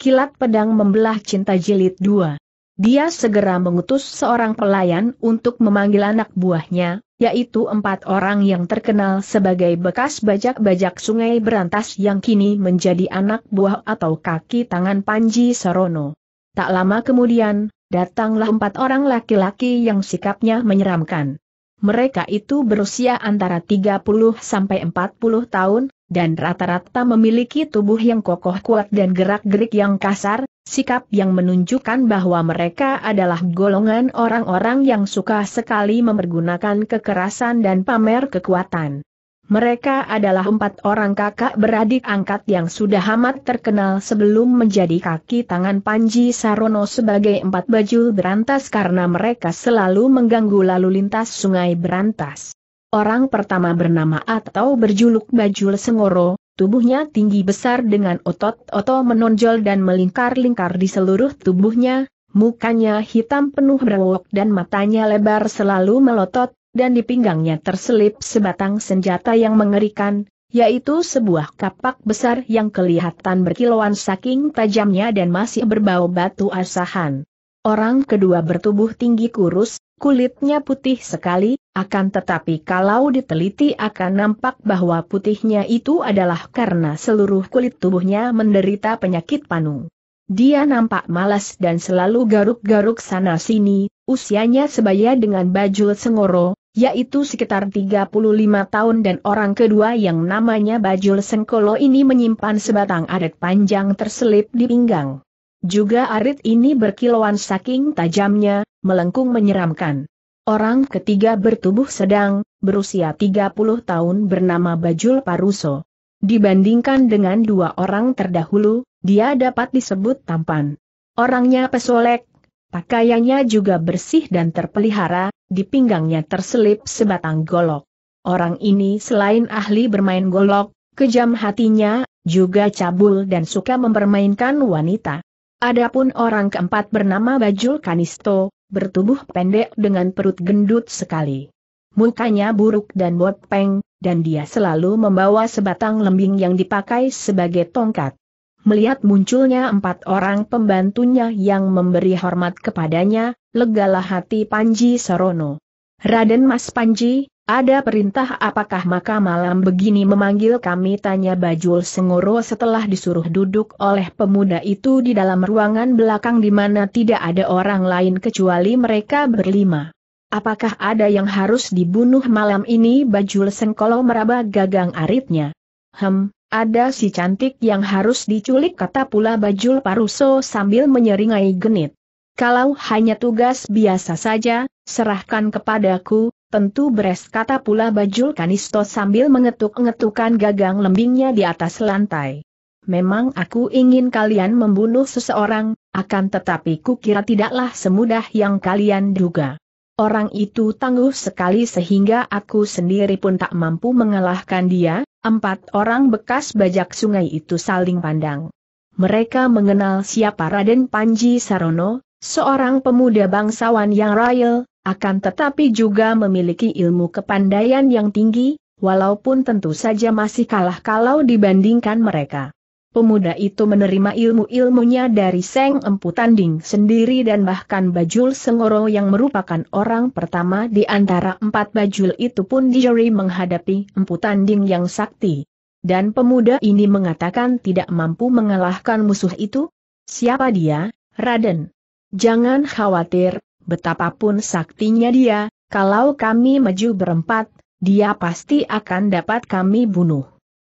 Kilat Pedang Membelah Cinta Jilid dua. Dia segera mengutus seorang pelayan untuk memanggil anak buahnya, yaitu empat orang yang terkenal sebagai bekas bajak-bajak sungai berantas yang kini menjadi anak buah atau kaki tangan Panji Sorono. Tak lama kemudian, datanglah empat orang laki-laki yang sikapnya menyeramkan mereka itu berusia antara 30 sampai 40 tahun, dan rata-rata memiliki tubuh yang kokoh kuat dan gerak-gerik yang kasar, sikap yang menunjukkan bahwa mereka adalah golongan orang-orang yang suka sekali mempergunakan kekerasan dan pamer kekuatan. Mereka adalah empat orang kakak beradik angkat yang sudah amat terkenal sebelum menjadi kaki tangan Panji Sarono sebagai empat bajul berantas karena mereka selalu mengganggu lalu lintas sungai berantas. Orang pertama bernama atau berjuluk Bajul Sengoro, tubuhnya tinggi besar dengan otot-otot menonjol dan melingkar-lingkar di seluruh tubuhnya, mukanya hitam penuh berwok dan matanya lebar selalu melotot, dan di pinggangnya terselip sebatang senjata yang mengerikan, yaitu sebuah kapak besar yang kelihatan berkilauan saking tajamnya dan masih berbau batu asahan. Orang kedua bertubuh tinggi kurus, kulitnya putih sekali, akan tetapi kalau diteliti akan nampak bahwa putihnya itu adalah karena seluruh kulit tubuhnya menderita penyakit panu. Dia nampak malas dan selalu garuk-garuk sana-sini, usianya sebaya dengan baju sengoro, yaitu sekitar 35 tahun dan orang kedua yang namanya Bajul Sengkolo ini menyimpan sebatang arit panjang terselip di pinggang. Juga arit ini berkilauan saking tajamnya, melengkung menyeramkan. Orang ketiga bertubuh sedang, berusia 30 tahun bernama Bajul Paruso. Dibandingkan dengan dua orang terdahulu, dia dapat disebut tampan. Orangnya pesolek, pakaiannya juga bersih dan terpelihara, di pinggangnya terselip sebatang golok. Orang ini selain ahli bermain golok, kejam hatinya, juga cabul dan suka mempermainkan wanita. Adapun orang keempat bernama Bajul Kanisto, bertubuh pendek dengan perut gendut sekali. Mukanya buruk dan bopeng, dan dia selalu membawa sebatang lembing yang dipakai sebagai tongkat. Melihat munculnya empat orang pembantunya yang memberi hormat kepadanya, legalah hati Panji Sarono. Raden Mas Panji, ada perintah apakah maka malam begini memanggil kami tanya Bajul Sengoro setelah disuruh duduk oleh pemuda itu di dalam ruangan belakang di mana tidak ada orang lain kecuali mereka berlima. Apakah ada yang harus dibunuh malam ini Bajul Sengkolo meraba gagang aritnya. Hem, ada si cantik yang harus diculik kata pula Bajul Paruso sambil menyeringai genit. Kalau hanya tugas biasa saja, serahkan kepadaku, tentu beres kata pula Bajul Kanisto sambil mengetuk-ngetukan gagang lembingnya di atas lantai. Memang aku ingin kalian membunuh seseorang, akan tetapi kukira tidaklah semudah yang kalian duga. Orang itu tangguh sekali sehingga aku sendiri pun tak mampu mengalahkan dia, empat orang bekas bajak sungai itu saling pandang. Mereka mengenal siapa Raden Panji Sarono, Seorang pemuda bangsawan yang royal, akan tetapi juga memiliki ilmu kepandaian yang tinggi, walaupun tentu saja masih kalah kalau dibandingkan mereka. Pemuda itu menerima ilmu-ilmunya dari Seng Empu Tanding sendiri dan bahkan Bajul Sengoro yang merupakan orang pertama di antara empat Bajul itu pun dijeri menghadapi Empu Tanding yang sakti. Dan pemuda ini mengatakan tidak mampu mengalahkan musuh itu? Siapa dia, Raden? Jangan khawatir, betapapun saktinya dia, kalau kami maju berempat, dia pasti akan dapat kami bunuh.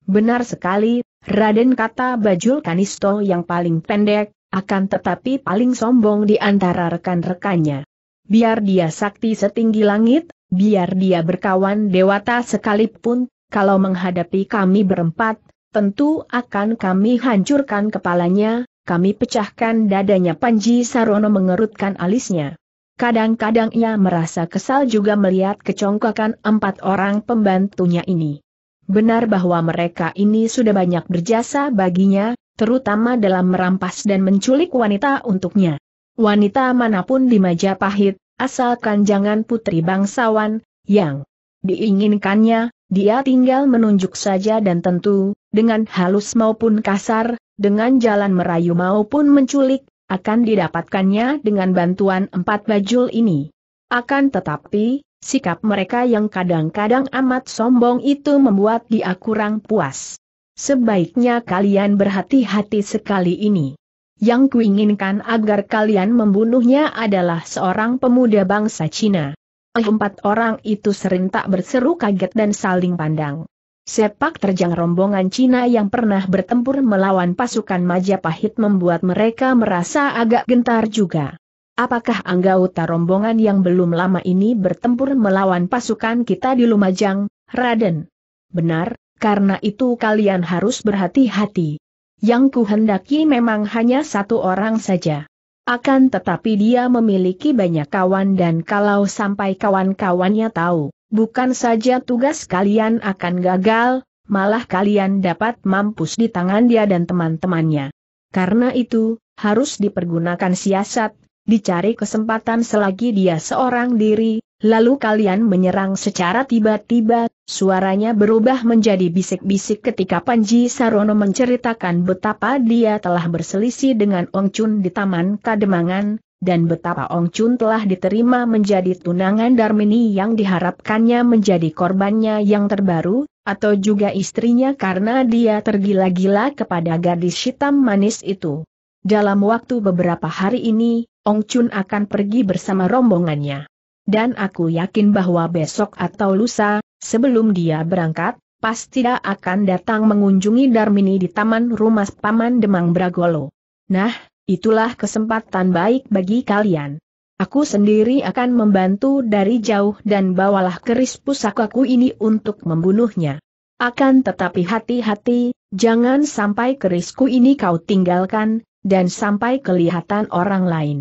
Benar sekali, Raden kata Bajul Kanisto yang paling pendek, akan tetapi paling sombong di antara rekan-rekannya. Biar dia sakti setinggi langit, biar dia berkawan dewata sekalipun, kalau menghadapi kami berempat, tentu akan kami hancurkan kepalanya, kami pecahkan dadanya Panji Sarono mengerutkan alisnya. Kadang-kadang ia merasa kesal juga melihat kecongkakan empat orang pembantunya ini. Benar bahwa mereka ini sudah banyak berjasa baginya, terutama dalam merampas dan menculik wanita untuknya. Wanita manapun di Majapahit, asalkan jangan putri bangsawan, yang diinginkannya, dia tinggal menunjuk saja dan tentu, dengan halus maupun kasar, dengan jalan merayu maupun menculik, akan didapatkannya dengan bantuan empat bajul ini. Akan tetapi, sikap mereka yang kadang-kadang amat sombong itu membuat dia kurang puas. Sebaiknya kalian berhati-hati sekali ini. Yang kuinginkan agar kalian membunuhnya adalah seorang pemuda bangsa Cina. Empat orang itu serentak berseru kaget dan saling pandang. Sepak terjang rombongan Cina yang pernah bertempur melawan pasukan Majapahit membuat mereka merasa agak gentar juga. Apakah anggota rombongan yang belum lama ini bertempur melawan pasukan kita di Lumajang, Raden? Benar, karena itu kalian harus berhati-hati. Yang kuhendaki memang hanya satu orang saja. Akan tetapi dia memiliki banyak kawan dan kalau sampai kawan-kawannya tahu, bukan saja tugas kalian akan gagal, malah kalian dapat mampus di tangan dia dan teman-temannya. Karena itu, harus dipergunakan siasat, dicari kesempatan selagi dia seorang diri, lalu kalian menyerang secara tiba-tiba, suaranya berubah menjadi bisik-bisik ketika Panji Sarono menceritakan betapa dia telah berselisih dengan Ong Chun di Taman Kademangan, dan betapa Ong Chun telah diterima menjadi tunangan Darmini yang diharapkannya menjadi korbannya yang terbaru, atau juga istrinya karena dia tergila-gila kepada gadis hitam manis itu. Dalam waktu beberapa hari ini, Ong Chun akan pergi bersama rombongannya. Dan aku yakin bahwa besok atau lusa, sebelum dia berangkat, pasti dia akan datang mengunjungi Darmini di taman rumah Paman Demang Bragolo. Nah, Itulah kesempatan baik bagi kalian. Aku sendiri akan membantu dari jauh dan bawalah keris pusakaku ini untuk membunuhnya. Akan tetapi hati-hati, jangan sampai kerisku ini kau tinggalkan, dan sampai kelihatan orang lain.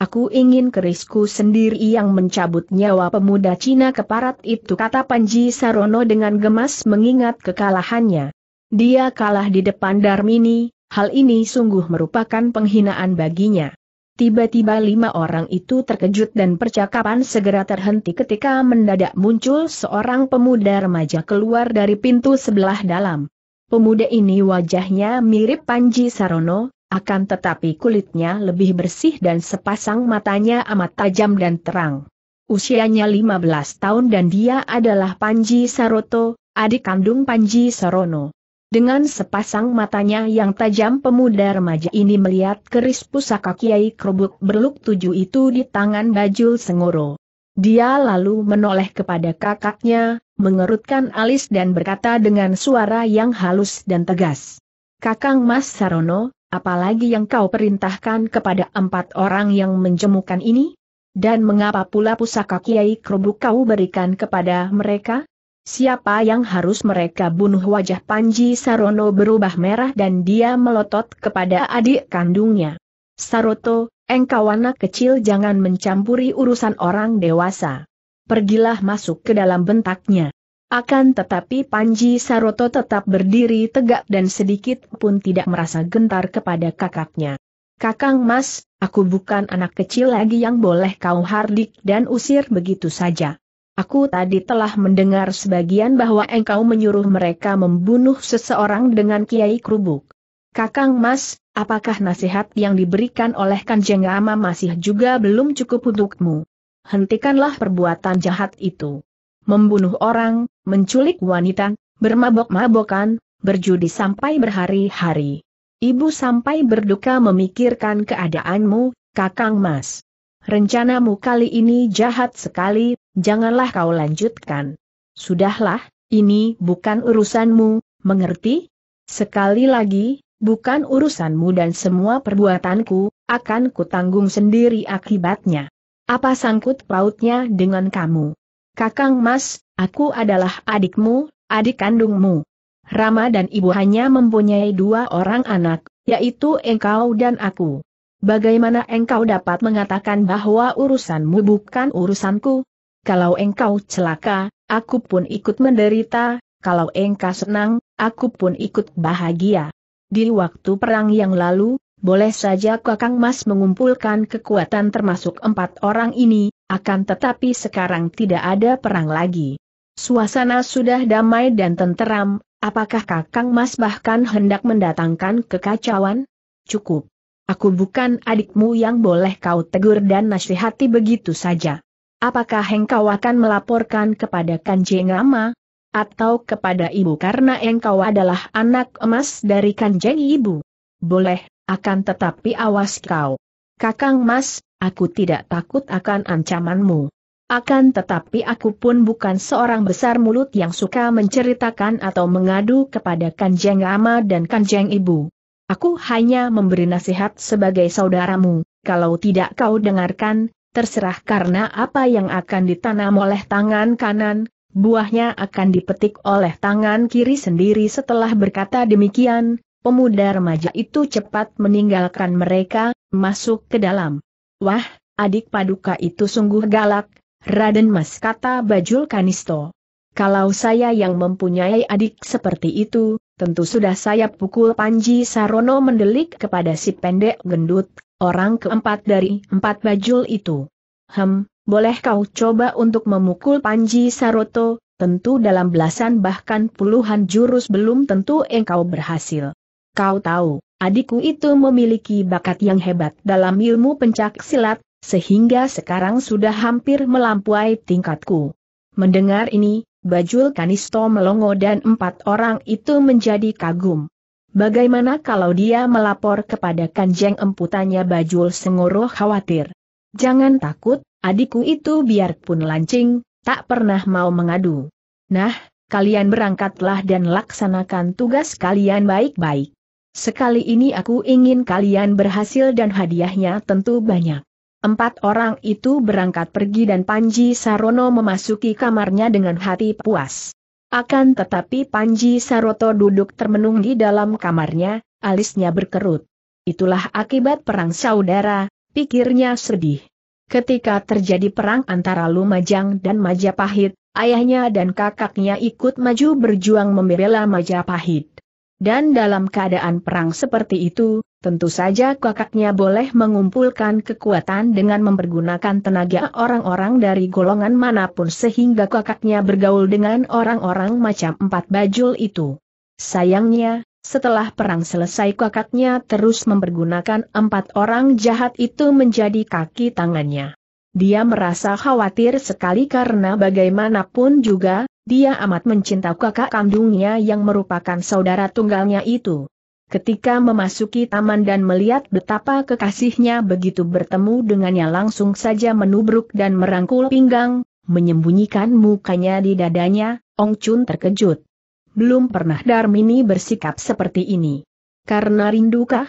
Aku ingin kerisku sendiri yang mencabut nyawa pemuda Cina keparat itu kata Panji Sarono dengan gemas mengingat kekalahannya. Dia kalah di depan Darmini, Hal ini sungguh merupakan penghinaan baginya. Tiba-tiba lima orang itu terkejut dan percakapan segera terhenti ketika mendadak muncul seorang pemuda remaja keluar dari pintu sebelah dalam. Pemuda ini wajahnya mirip Panji Sarono, akan tetapi kulitnya lebih bersih dan sepasang matanya amat tajam dan terang. Usianya 15 tahun dan dia adalah Panji Saroto, adik kandung Panji Sarono. Dengan sepasang matanya yang tajam pemuda remaja ini melihat keris pusaka Kiai Kerubuk berluk tujuh itu di tangan Bajul Sengoro. Dia lalu menoleh kepada kakaknya, mengerutkan alis dan berkata dengan suara yang halus dan tegas. Kakang Mas Sarono, apalagi yang kau perintahkan kepada empat orang yang menjemukan ini? Dan mengapa pula pusaka Kiai Kerubuk kau berikan kepada mereka? Siapa yang harus mereka bunuh wajah Panji Sarono berubah merah dan dia melotot kepada adik kandungnya. Saroto, engkau anak kecil jangan mencampuri urusan orang dewasa. Pergilah masuk ke dalam bentaknya. Akan tetapi Panji Saroto tetap berdiri tegak dan sedikit pun tidak merasa gentar kepada kakaknya. Kakang Mas, aku bukan anak kecil lagi yang boleh kau hardik dan usir begitu saja. Aku tadi telah mendengar sebagian bahwa engkau menyuruh mereka membunuh seseorang dengan kiai Krubuk. Kakang Mas, apakah nasihat yang diberikan oleh Kanjeng Ama masih juga belum cukup untukmu? Hentikanlah perbuatan jahat itu. Membunuh orang, menculik wanita, bermabok-mabokan, berjudi sampai berhari-hari. Ibu sampai berduka memikirkan keadaanmu, Kakang Mas. Rencanamu kali ini jahat sekali, janganlah kau lanjutkan. Sudahlah, ini bukan urusanmu, mengerti? Sekali lagi, bukan urusanmu dan semua perbuatanku, akan kutanggung sendiri akibatnya. Apa sangkut pautnya dengan kamu? Kakang Mas, aku adalah adikmu, adik kandungmu. Rama dan ibu hanya mempunyai dua orang anak, yaitu engkau dan aku. Bagaimana engkau dapat mengatakan bahwa urusanmu bukan urusanku? kalau engkau celaka, aku pun ikut menderita, kalau engkau senang, aku pun ikut bahagia. Di waktu perang yang lalu, boleh saja Kakang Mas mengumpulkan kekuatan termasuk empat orang ini, akan tetapi sekarang tidak ada perang lagi. Suasana sudah damai dan tenteram, apakah Kakang Mas bahkan hendak mendatangkan kekacauan? Cukup. Aku bukan adikmu yang boleh kau tegur dan nasihati begitu saja. Apakah engkau akan melaporkan kepada Kanjeng Rama? Atau kepada ibu karena engkau adalah anak emas dari Kanjeng Ibu? Boleh, akan tetapi awas kau. Kakang Mas, aku tidak takut akan ancamanmu. Akan tetapi aku pun bukan seorang besar mulut yang suka menceritakan atau mengadu kepada Kanjeng Rama dan Kanjeng Ibu. Aku hanya memberi nasihat sebagai saudaramu, kalau tidak kau dengarkan, terserah karena apa yang akan ditanam oleh tangan kanan, buahnya akan dipetik oleh tangan kiri sendiri setelah berkata demikian, pemuda remaja itu cepat meninggalkan mereka, masuk ke dalam. Wah, adik paduka itu sungguh galak, Raden Mas kata Bajul Kanisto. Kalau saya yang mempunyai adik seperti itu, tentu sudah saya pukul Panji Sarono mendelik kepada si pendek gendut, orang keempat dari empat bajul itu. Hem, boleh kau coba untuk memukul Panji Saroto, tentu dalam belasan bahkan puluhan jurus belum tentu engkau berhasil. Kau tahu, adikku itu memiliki bakat yang hebat dalam ilmu pencak silat, sehingga sekarang sudah hampir melampaui tingkatku. Mendengar ini, Bajul Kanisto melongo dan empat orang itu menjadi kagum. Bagaimana kalau dia melapor kepada Kanjeng emputannya Bajul Sengoro khawatir? Jangan takut, adikku itu biarpun lancing, tak pernah mau mengadu. Nah, kalian berangkatlah dan laksanakan tugas kalian baik-baik. Sekali ini aku ingin kalian berhasil dan hadiahnya tentu banyak. Empat orang itu berangkat pergi dan Panji Sarono memasuki kamarnya dengan hati puas. Akan tetapi Panji Saroto duduk termenung di dalam kamarnya, alisnya berkerut. Itulah akibat perang saudara, pikirnya sedih. Ketika terjadi perang antara Lumajang dan Majapahit, ayahnya dan kakaknya ikut maju berjuang membela Majapahit. Dan dalam keadaan perang seperti itu, Tentu saja kakaknya boleh mengumpulkan kekuatan dengan mempergunakan tenaga orang-orang dari golongan manapun sehingga kakaknya bergaul dengan orang-orang macam empat bajul itu. Sayangnya, setelah perang selesai kakaknya terus mempergunakan empat orang jahat itu menjadi kaki tangannya. Dia merasa khawatir sekali karena bagaimanapun juga, dia amat mencinta kakak kandungnya yang merupakan saudara tunggalnya itu. Ketika memasuki taman dan melihat betapa kekasihnya begitu bertemu dengannya langsung saja menubruk dan merangkul pinggang, menyembunyikan mukanya di dadanya, Ong Chun terkejut. Belum pernah Darmini bersikap seperti ini. Karena rindukah?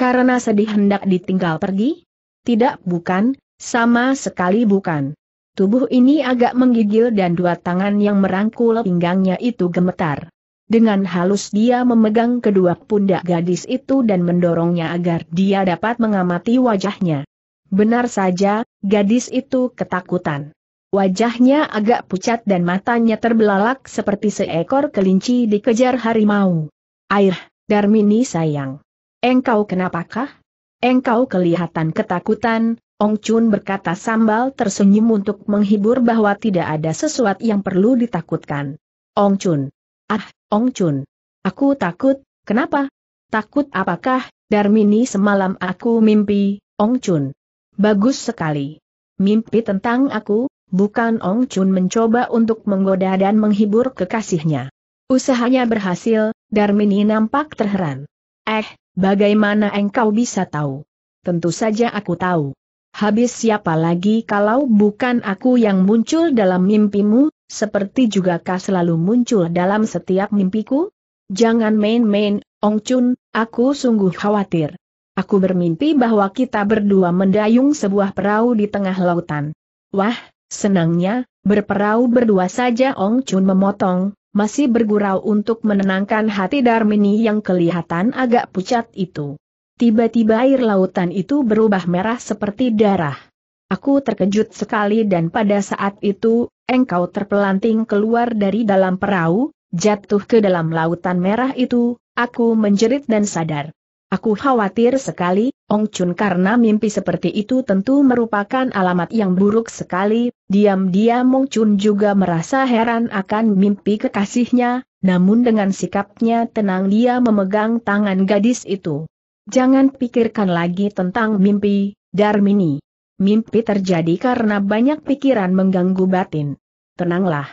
Karena sedih hendak ditinggal pergi? Tidak bukan, sama sekali bukan. Tubuh ini agak menggigil dan dua tangan yang merangkul pinggangnya itu gemetar. Dengan halus dia memegang kedua pundak gadis itu dan mendorongnya agar dia dapat mengamati wajahnya. Benar saja, gadis itu ketakutan. Wajahnya agak pucat dan matanya terbelalak seperti seekor kelinci dikejar harimau. Air, Darmini sayang. Engkau kenapakah? Engkau kelihatan ketakutan, Ong Chun berkata sambal tersenyum untuk menghibur bahwa tidak ada sesuatu yang perlu ditakutkan. Ong Chun, Ah, Ong Chun. Aku takut, kenapa? Takut apakah, Darmini semalam aku mimpi, Ong Chun. Bagus sekali. Mimpi tentang aku, bukan Ong Chun mencoba untuk menggoda dan menghibur kekasihnya. Usahanya berhasil, Darmini nampak terheran. Eh, bagaimana engkau bisa tahu? Tentu saja aku tahu. Habis siapa lagi kalau bukan aku yang muncul dalam mimpimu, seperti juga kah selalu muncul dalam setiap mimpiku? Jangan main-main, Ong Chun, aku sungguh khawatir. Aku bermimpi bahwa kita berdua mendayung sebuah perahu di tengah lautan. Wah, senangnya, berperahu berdua saja Ong Chun memotong, masih bergurau untuk menenangkan hati Darmini yang kelihatan agak pucat itu. Tiba-tiba air lautan itu berubah merah seperti darah. Aku terkejut sekali dan pada saat itu, engkau terpelanting keluar dari dalam perahu, jatuh ke dalam lautan merah itu, aku menjerit dan sadar. Aku khawatir sekali, Ong Chun karena mimpi seperti itu tentu merupakan alamat yang buruk sekali, diam-diam Ong Chun juga merasa heran akan mimpi kekasihnya, namun dengan sikapnya tenang dia memegang tangan gadis itu. Jangan pikirkan lagi tentang mimpi, Darmini. Mimpi terjadi karena banyak pikiran mengganggu batin. Tenanglah.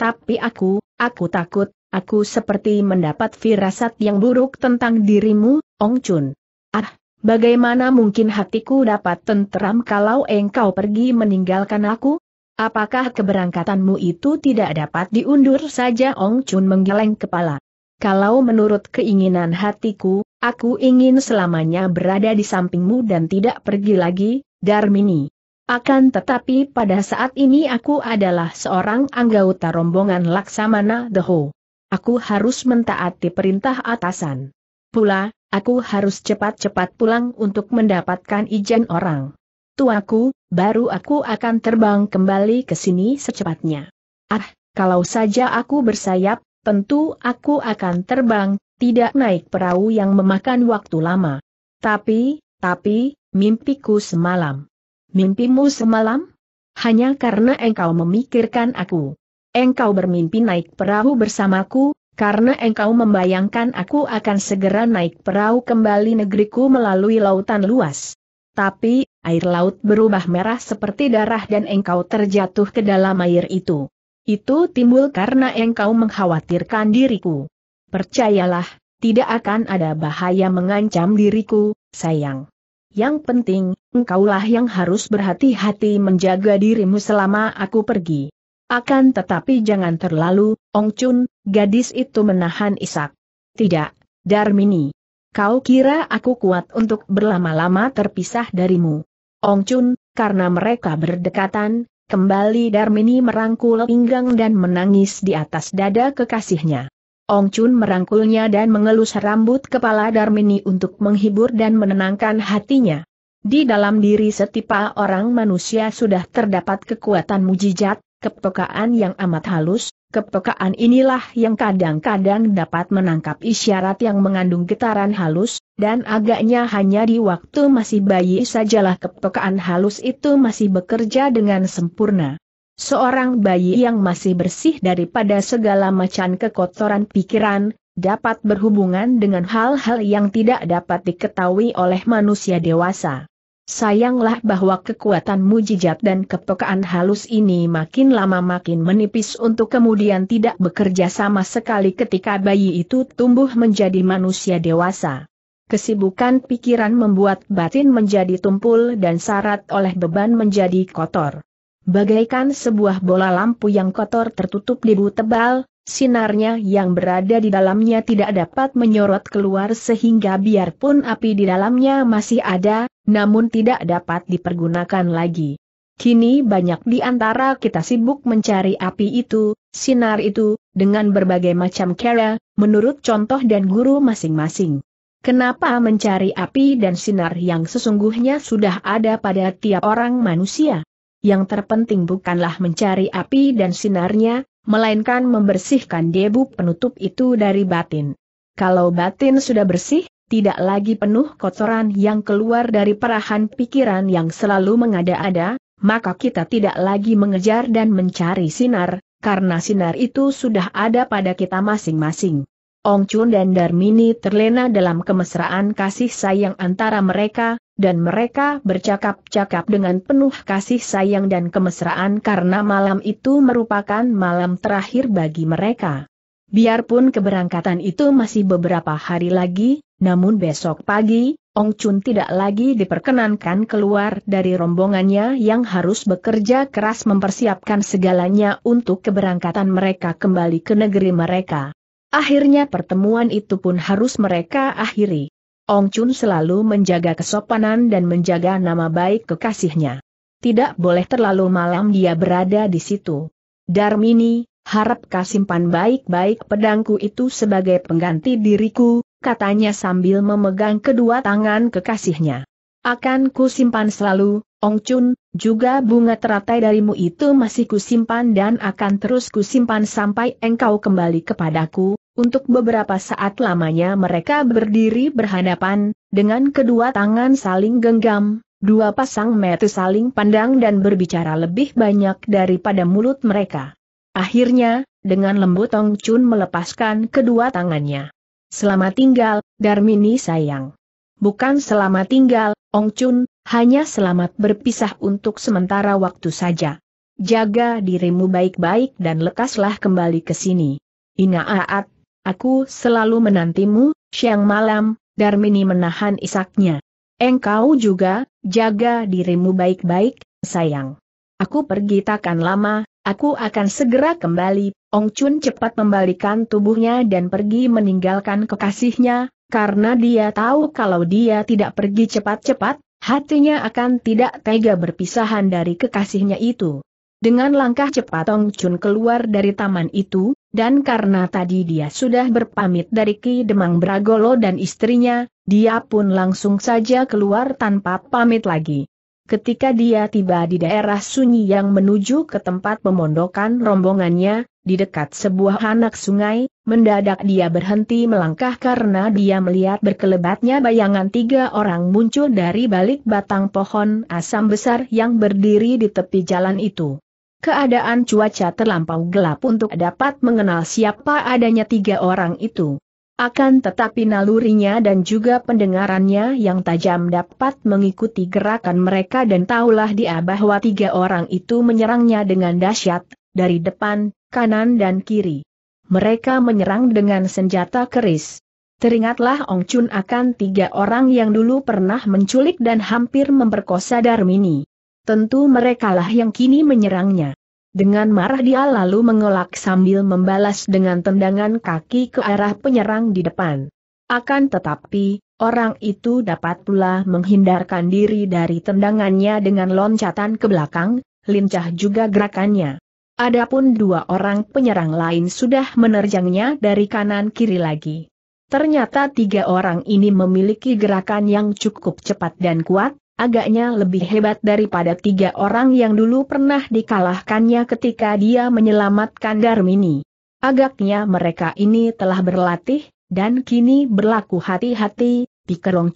Tapi aku, aku takut, aku seperti mendapat firasat yang buruk tentang dirimu, Ong Chun. Ah, bagaimana mungkin hatiku dapat tenteram kalau engkau pergi meninggalkan aku? Apakah keberangkatanmu itu tidak dapat diundur saja Ong Chun menggeleng kepala. Kalau menurut keinginan hatiku, aku ingin selamanya berada di sampingmu dan tidak pergi lagi, Darmini. Akan tetapi pada saat ini aku adalah seorang anggota rombongan Laksamana Deho. Aku harus mentaati perintah atasan. Pula, aku harus cepat-cepat pulang untuk mendapatkan izin orang. Tuaku, baru aku akan terbang kembali ke sini secepatnya. Ah, kalau saja aku bersayap, tentu aku akan terbang, tidak naik perahu yang memakan waktu lama. Tapi, tapi, mimpiku semalam. Mimpimu semalam? Hanya karena engkau memikirkan aku. Engkau bermimpi naik perahu bersamaku, karena engkau membayangkan aku akan segera naik perahu kembali negeriku melalui lautan luas. Tapi, air laut berubah merah seperti darah dan engkau terjatuh ke dalam air itu. Itu timbul karena engkau mengkhawatirkan diriku. Percayalah, tidak akan ada bahaya mengancam diriku, sayang. Yang penting, engkaulah yang harus berhati-hati menjaga dirimu selama aku pergi. Akan tetapi jangan terlalu, Ong Chun, gadis itu menahan isak. Tidak, Darmini. Kau kira aku kuat untuk berlama-lama terpisah darimu. Ong Chun, karena mereka berdekatan, Kembali Darmini merangkul pinggang dan menangis di atas dada kekasihnya. Ong Chun merangkulnya dan mengelus rambut kepala Darmini untuk menghibur dan menenangkan hatinya. Di dalam diri setipa orang manusia sudah terdapat kekuatan mujizat, kepekaan yang amat halus, Kepekaan inilah yang kadang-kadang dapat menangkap isyarat yang mengandung getaran halus, dan agaknya hanya di waktu masih bayi sajalah kepekaan halus itu masih bekerja dengan sempurna. Seorang bayi yang masih bersih daripada segala macam kekotoran pikiran, dapat berhubungan dengan hal-hal yang tidak dapat diketahui oleh manusia dewasa. Sayanglah bahwa kekuatan mujijat dan kepekaan halus ini makin lama makin menipis untuk kemudian tidak bekerja sama sekali ketika bayi itu tumbuh menjadi manusia dewasa. Kesibukan pikiran membuat batin menjadi tumpul dan syarat oleh beban menjadi kotor. Bagaikan sebuah bola lampu yang kotor tertutup debu tebal, Sinarnya yang berada di dalamnya tidak dapat menyorot keluar sehingga biarpun api di dalamnya masih ada, namun tidak dapat dipergunakan lagi. Kini banyak di antara kita sibuk mencari api itu, sinar itu, dengan berbagai macam cara, menurut contoh dan guru masing-masing. Kenapa mencari api dan sinar yang sesungguhnya sudah ada pada tiap orang manusia? Yang terpenting bukanlah mencari api dan sinarnya, melainkan membersihkan debu penutup itu dari batin. Kalau batin sudah bersih, tidak lagi penuh kotoran yang keluar dari perahan pikiran yang selalu mengada-ada, maka kita tidak lagi mengejar dan mencari sinar, karena sinar itu sudah ada pada kita masing-masing. Ong Chun dan Darmini terlena dalam kemesraan kasih sayang antara mereka, dan mereka bercakap-cakap dengan penuh kasih sayang dan kemesraan karena malam itu merupakan malam terakhir bagi mereka. Biarpun keberangkatan itu masih beberapa hari lagi, namun besok pagi, Ong Chun tidak lagi diperkenankan keluar dari rombongannya yang harus bekerja keras mempersiapkan segalanya untuk keberangkatan mereka kembali ke negeri mereka. Akhirnya pertemuan itu pun harus mereka akhiri. Ong Chun selalu menjaga kesopanan dan menjaga nama baik kekasihnya. Tidak boleh terlalu malam dia berada di situ. Darmini, harap kau simpan baik-baik pedangku itu sebagai pengganti diriku, katanya sambil memegang kedua tangan kekasihnya. Akan ku simpan selalu, Ong Chun, juga bunga teratai darimu itu masih ku simpan dan akan terus ku simpan sampai engkau kembali kepadaku, untuk beberapa saat lamanya mereka berdiri berhadapan, dengan kedua tangan saling genggam, dua pasang mata saling pandang dan berbicara lebih banyak daripada mulut mereka. Akhirnya, dengan lembut Tong Chun melepaskan kedua tangannya. Selamat tinggal, Darmini sayang. Bukan selamat tinggal, Ong Chun, hanya selamat berpisah untuk sementara waktu saja. Jaga dirimu baik-baik dan lekaslah kembali ke sini. Inaaat, Aku selalu menantimu, siang malam, Darmini menahan isaknya. Engkau juga, jaga dirimu baik-baik, sayang. Aku pergi takkan lama, aku akan segera kembali. Ong Chun cepat membalikan tubuhnya dan pergi meninggalkan kekasihnya, karena dia tahu kalau dia tidak pergi cepat-cepat, hatinya akan tidak tega berpisahan dari kekasihnya itu. Dengan langkah cepat Ong Chun keluar dari taman itu, dan karena tadi dia sudah berpamit dari Ki Demang Bragolo dan istrinya, dia pun langsung saja keluar tanpa pamit lagi. Ketika dia tiba di daerah sunyi yang menuju ke tempat pemondokan rombongannya, di dekat sebuah anak sungai, mendadak dia berhenti melangkah karena dia melihat berkelebatnya bayangan tiga orang muncul dari balik batang pohon asam besar yang berdiri di tepi jalan itu. Keadaan cuaca terlampau gelap untuk dapat mengenal siapa adanya tiga orang itu. Akan tetapi nalurinya dan juga pendengarannya yang tajam dapat mengikuti gerakan mereka dan tahulah dia bahwa tiga orang itu menyerangnya dengan dahsyat, dari depan, kanan dan kiri. Mereka menyerang dengan senjata keris. Teringatlah Ong Chun akan tiga orang yang dulu pernah menculik dan hampir memperkosa Darmini. Tentu merekalah yang kini menyerangnya. Dengan marah dia lalu mengelak sambil membalas dengan tendangan kaki ke arah penyerang di depan. Akan tetapi, orang itu dapat pula menghindarkan diri dari tendangannya dengan loncatan ke belakang, lincah juga gerakannya. Adapun dua orang penyerang lain sudah menerjangnya dari kanan kiri lagi. Ternyata tiga orang ini memiliki gerakan yang cukup cepat dan kuat, agaknya lebih hebat daripada tiga orang yang dulu pernah dikalahkannya ketika dia menyelamatkan Darmini. Agaknya mereka ini telah berlatih, dan kini berlaku hati-hati, di Long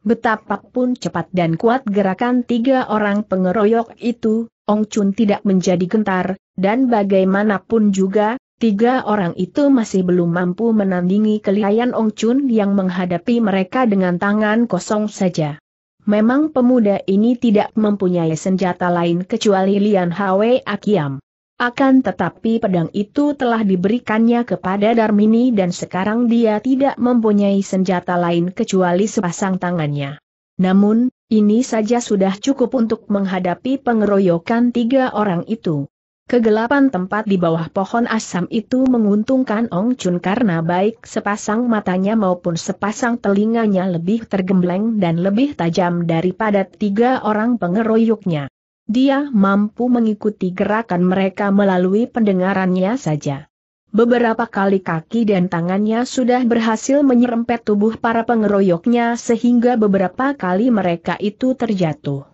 Betapapun cepat dan kuat gerakan tiga orang pengeroyok itu, Ong Chun tidak menjadi gentar, dan bagaimanapun juga, tiga orang itu masih belum mampu menandingi kelihayan Ong Chun yang menghadapi mereka dengan tangan kosong saja. Memang pemuda ini tidak mempunyai senjata lain kecuali Lian Hwe Akiam. Akan tetapi pedang itu telah diberikannya kepada Darmini dan sekarang dia tidak mempunyai senjata lain kecuali sepasang tangannya. Namun, ini saja sudah cukup untuk menghadapi pengeroyokan tiga orang itu. Kegelapan tempat di bawah pohon asam itu menguntungkan Ong Chun karena baik sepasang matanya maupun sepasang telinganya lebih tergembleng dan lebih tajam daripada tiga orang pengeroyoknya. Dia mampu mengikuti gerakan mereka melalui pendengarannya saja. Beberapa kali kaki dan tangannya sudah berhasil menyerempet tubuh para pengeroyoknya sehingga beberapa kali mereka itu terjatuh.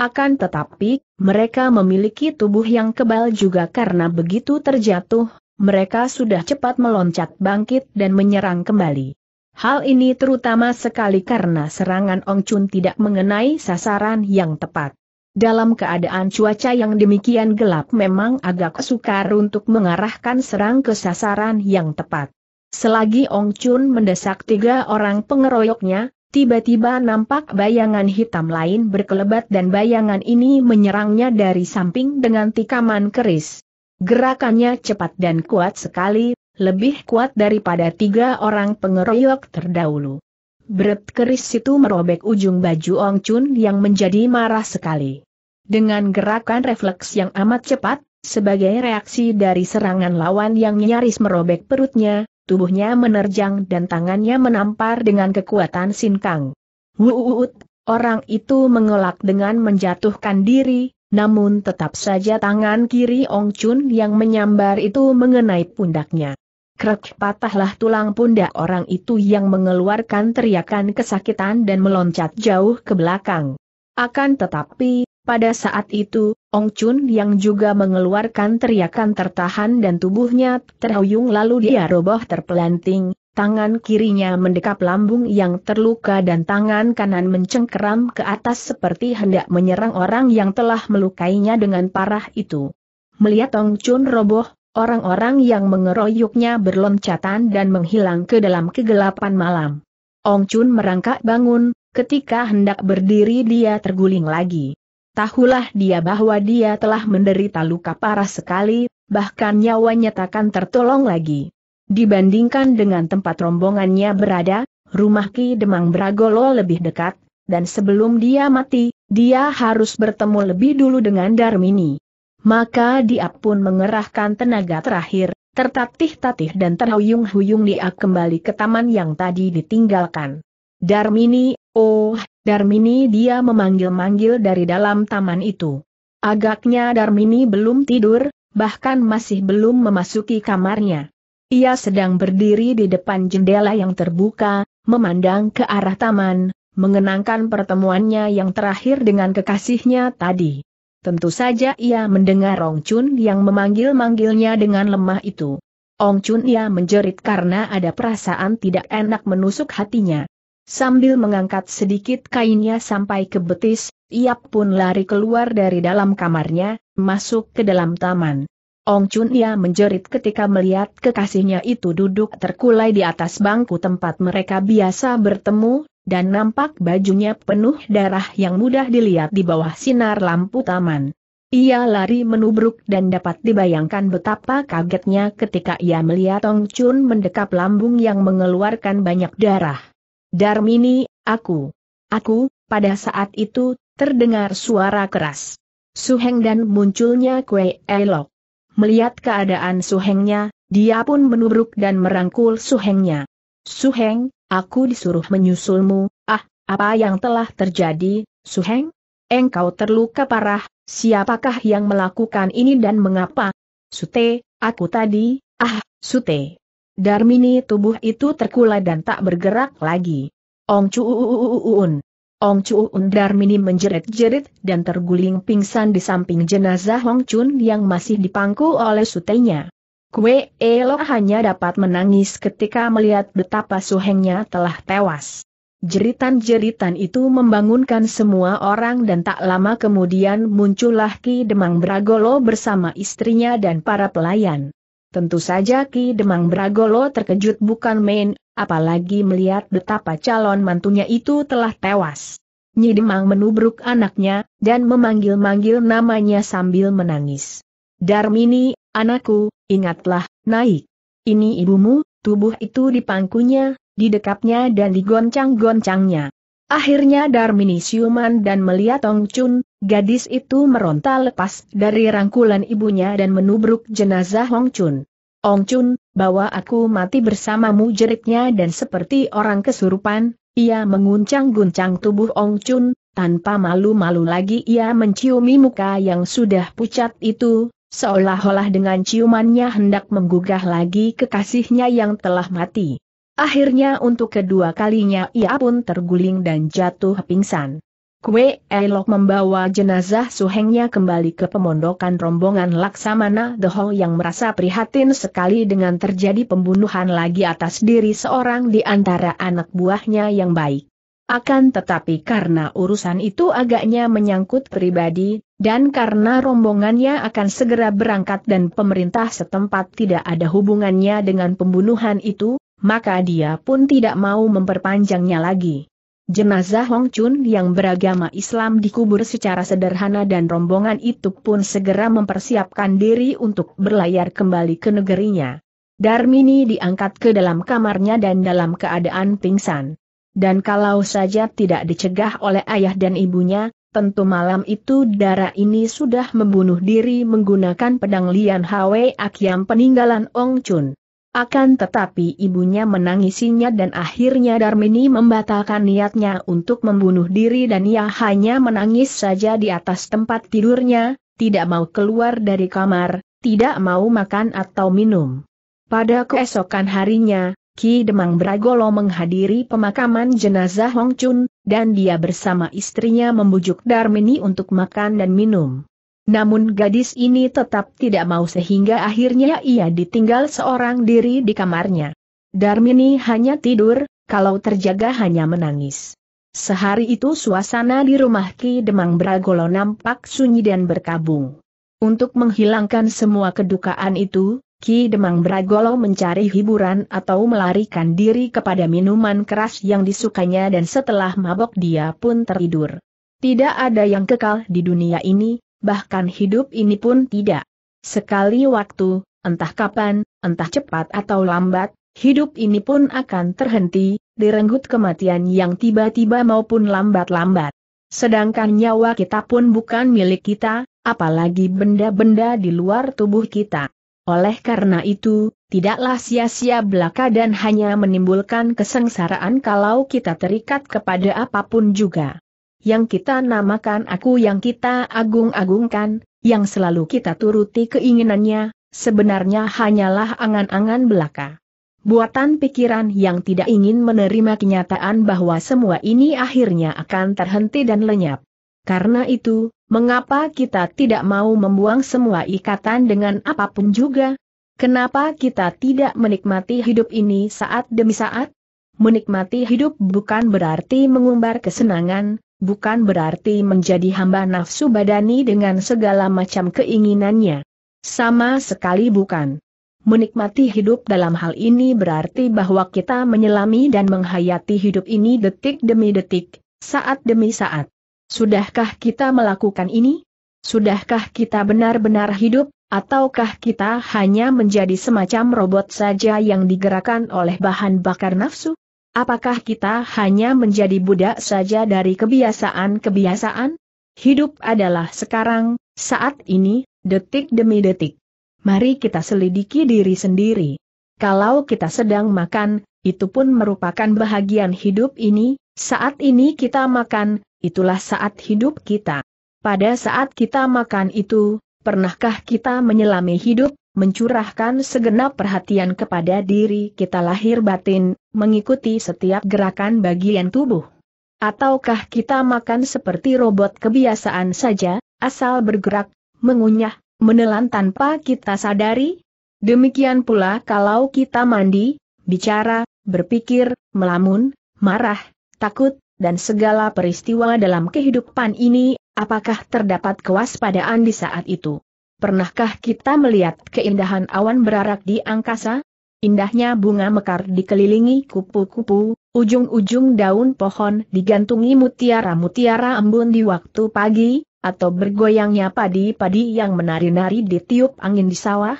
Akan tetapi, mereka memiliki tubuh yang kebal juga karena begitu terjatuh, mereka sudah cepat meloncat bangkit dan menyerang kembali. Hal ini terutama sekali karena serangan Ong Chun tidak mengenai sasaran yang tepat. Dalam keadaan cuaca yang demikian gelap memang agak sukar untuk mengarahkan serang ke sasaran yang tepat. Selagi Ong Chun mendesak tiga orang pengeroyoknya, Tiba-tiba nampak bayangan hitam lain berkelebat dan bayangan ini menyerangnya dari samping dengan tikaman keris. Gerakannya cepat dan kuat sekali, lebih kuat daripada tiga orang pengeroyok terdahulu. Berat keris itu merobek ujung baju Ong Chun yang menjadi marah sekali. Dengan gerakan refleks yang amat cepat, sebagai reaksi dari serangan lawan yang nyaris merobek perutnya, tubuhnya menerjang dan tangannya menampar dengan kekuatan sinkang. Wuut, orang itu mengelak dengan menjatuhkan diri, namun tetap saja tangan kiri Ong Chun yang menyambar itu mengenai pundaknya. Krek patahlah tulang pundak orang itu yang mengeluarkan teriakan kesakitan dan meloncat jauh ke belakang. Akan tetapi, pada saat itu, Ong Chun yang juga mengeluarkan teriakan tertahan dan tubuhnya terhuyung lalu dia roboh terpelanting, tangan kirinya mendekap lambung yang terluka dan tangan kanan mencengkeram ke atas seperti hendak menyerang orang yang telah melukainya dengan parah itu. Melihat Ong Chun roboh, orang-orang yang mengeroyoknya berloncatan dan menghilang ke dalam kegelapan malam. Ong Chun merangkak bangun, ketika hendak berdiri dia terguling lagi tahulah dia bahwa dia telah menderita luka parah sekali, bahkan nyawanya takkan tertolong lagi. Dibandingkan dengan tempat rombongannya berada, rumah Ki Demang Bragolo lebih dekat, dan sebelum dia mati, dia harus bertemu lebih dulu dengan Darmini. Maka dia pun mengerahkan tenaga terakhir, tertatih-tatih dan terhuyung-huyung dia kembali ke taman yang tadi ditinggalkan. Darmini Oh, Darmini dia memanggil-manggil dari dalam taman itu. Agaknya Darmini belum tidur, bahkan masih belum memasuki kamarnya. Ia sedang berdiri di depan jendela yang terbuka, memandang ke arah taman, mengenangkan pertemuannya yang terakhir dengan kekasihnya tadi. Tentu saja ia mendengar Ong Chun yang memanggil-manggilnya dengan lemah itu. Ong Chun ia menjerit karena ada perasaan tidak enak menusuk hatinya. Sambil mengangkat sedikit kainnya sampai ke betis, ia pun lari keluar dari dalam kamarnya, masuk ke dalam taman. Ong Chun ia menjerit ketika melihat kekasihnya itu duduk terkulai di atas bangku tempat mereka biasa bertemu, dan nampak bajunya penuh darah yang mudah dilihat di bawah sinar lampu taman. Ia lari menubruk dan dapat dibayangkan betapa kagetnya ketika ia melihat Ong Chun mendekap lambung yang mengeluarkan banyak darah. Darmini, aku. Aku, pada saat itu, terdengar suara keras. Suheng dan munculnya kue elok. Melihat keadaan Suhengnya, dia pun menubruk dan merangkul Suhengnya. Suheng, aku disuruh menyusulmu, ah, apa yang telah terjadi, Suheng? Engkau terluka parah, siapakah yang melakukan ini dan mengapa? Sute, aku tadi, ah, Sute. Darmini tubuh itu terkulai dan tak bergerak lagi. Ong cuuun. Ong cuuun Darmini menjerit-jerit dan terguling pingsan di samping jenazah Hong Chun yang masih dipangku oleh sutenya. Kue Elo hanya dapat menangis ketika melihat betapa suhengnya telah tewas. Jeritan-jeritan itu membangunkan semua orang dan tak lama kemudian muncullah Ki Demang Bragolo bersama istrinya dan para pelayan. Tentu saja Ki Demang Bragolo terkejut bukan main, apalagi melihat betapa calon mantunya itu telah tewas. Nyi Demang menubruk anaknya, dan memanggil-manggil namanya sambil menangis. Darmini, anakku, ingatlah, naik. Ini ibumu, tubuh itu dipangkunya, didekapnya dan digoncang-goncangnya. Akhirnya Darmini siuman dan melihat Tong Chun, gadis itu meronta lepas dari rangkulan ibunya dan menubruk jenazah Hong Chun. Ong Chun, bawa aku mati bersamamu jeritnya dan seperti orang kesurupan, ia menguncang-guncang tubuh Ong Chun, tanpa malu-malu lagi ia menciumi muka yang sudah pucat itu, seolah-olah dengan ciumannya hendak menggugah lagi kekasihnya yang telah mati. Akhirnya untuk kedua kalinya ia pun terguling dan jatuh pingsan. Kue Elok membawa jenazah suhengnya kembali ke pemondokan rombongan Laksamana The Ho yang merasa prihatin sekali dengan terjadi pembunuhan lagi atas diri seorang di antara anak buahnya yang baik. Akan tetapi karena urusan itu agaknya menyangkut pribadi, dan karena rombongannya akan segera berangkat dan pemerintah setempat tidak ada hubungannya dengan pembunuhan itu, maka dia pun tidak mau memperpanjangnya lagi. Jenazah Hong Chun yang beragama Islam dikubur secara sederhana dan rombongan itu pun segera mempersiapkan diri untuk berlayar kembali ke negerinya. Darmini diangkat ke dalam kamarnya dan dalam keadaan pingsan. Dan kalau saja tidak dicegah oleh ayah dan ibunya, tentu malam itu darah ini sudah membunuh diri menggunakan pedang Lian Hwe Akiam peninggalan Ong Chun. Akan tetapi ibunya menangisinya dan akhirnya Darmini membatalkan niatnya untuk membunuh diri dan ia hanya menangis saja di atas tempat tidurnya, tidak mau keluar dari kamar, tidak mau makan atau minum. Pada keesokan harinya, Ki Demang Bragolo menghadiri pemakaman jenazah Hong Chun, dan dia bersama istrinya membujuk Darmini untuk makan dan minum. Namun gadis ini tetap tidak mau sehingga akhirnya ia ditinggal seorang diri di kamarnya. Darmini hanya tidur, kalau terjaga hanya menangis. Sehari itu suasana di rumah Ki Demang Bragolo nampak sunyi dan berkabung. Untuk menghilangkan semua kedukaan itu, Ki Demang Bragolo mencari hiburan atau melarikan diri kepada minuman keras yang disukanya dan setelah mabok dia pun tertidur. Tidak ada yang kekal di dunia ini, bahkan hidup ini pun tidak. Sekali waktu, entah kapan, entah cepat atau lambat, hidup ini pun akan terhenti, direnggut kematian yang tiba-tiba maupun lambat-lambat. Sedangkan nyawa kita pun bukan milik kita, apalagi benda-benda di luar tubuh kita. Oleh karena itu, tidaklah sia-sia belaka dan hanya menimbulkan kesengsaraan kalau kita terikat kepada apapun juga yang kita namakan aku yang kita agung-agungkan, yang selalu kita turuti keinginannya, sebenarnya hanyalah angan-angan belaka. Buatan pikiran yang tidak ingin menerima kenyataan bahwa semua ini akhirnya akan terhenti dan lenyap. Karena itu, mengapa kita tidak mau membuang semua ikatan dengan apapun juga? Kenapa kita tidak menikmati hidup ini saat demi saat? Menikmati hidup bukan berarti mengumbar kesenangan, bukan berarti menjadi hamba nafsu badani dengan segala macam keinginannya. Sama sekali bukan. Menikmati hidup dalam hal ini berarti bahwa kita menyelami dan menghayati hidup ini detik demi detik, saat demi saat. Sudahkah kita melakukan ini? Sudahkah kita benar-benar hidup, ataukah kita hanya menjadi semacam robot saja yang digerakkan oleh bahan bakar nafsu? Apakah kita hanya menjadi budak saja dari kebiasaan-kebiasaan? Hidup adalah sekarang, saat ini, detik demi detik. Mari kita selidiki diri sendiri. Kalau kita sedang makan, itu pun merupakan bahagian hidup ini, saat ini kita makan, itulah saat hidup kita. Pada saat kita makan itu, pernahkah kita menyelami hidup? mencurahkan segenap perhatian kepada diri kita lahir batin, mengikuti setiap gerakan bagian tubuh. Ataukah kita makan seperti robot kebiasaan saja, asal bergerak, mengunyah, menelan tanpa kita sadari? Demikian pula kalau kita mandi, bicara, berpikir, melamun, marah, takut, dan segala peristiwa dalam kehidupan ini, apakah terdapat kewaspadaan di saat itu? Pernahkah kita melihat keindahan awan berarak di angkasa? Indahnya bunga mekar dikelilingi kupu-kupu, ujung-ujung daun pohon digantungi mutiara-mutiara embun di waktu pagi, atau bergoyangnya padi-padi yang menari-nari ditiup angin di sawah?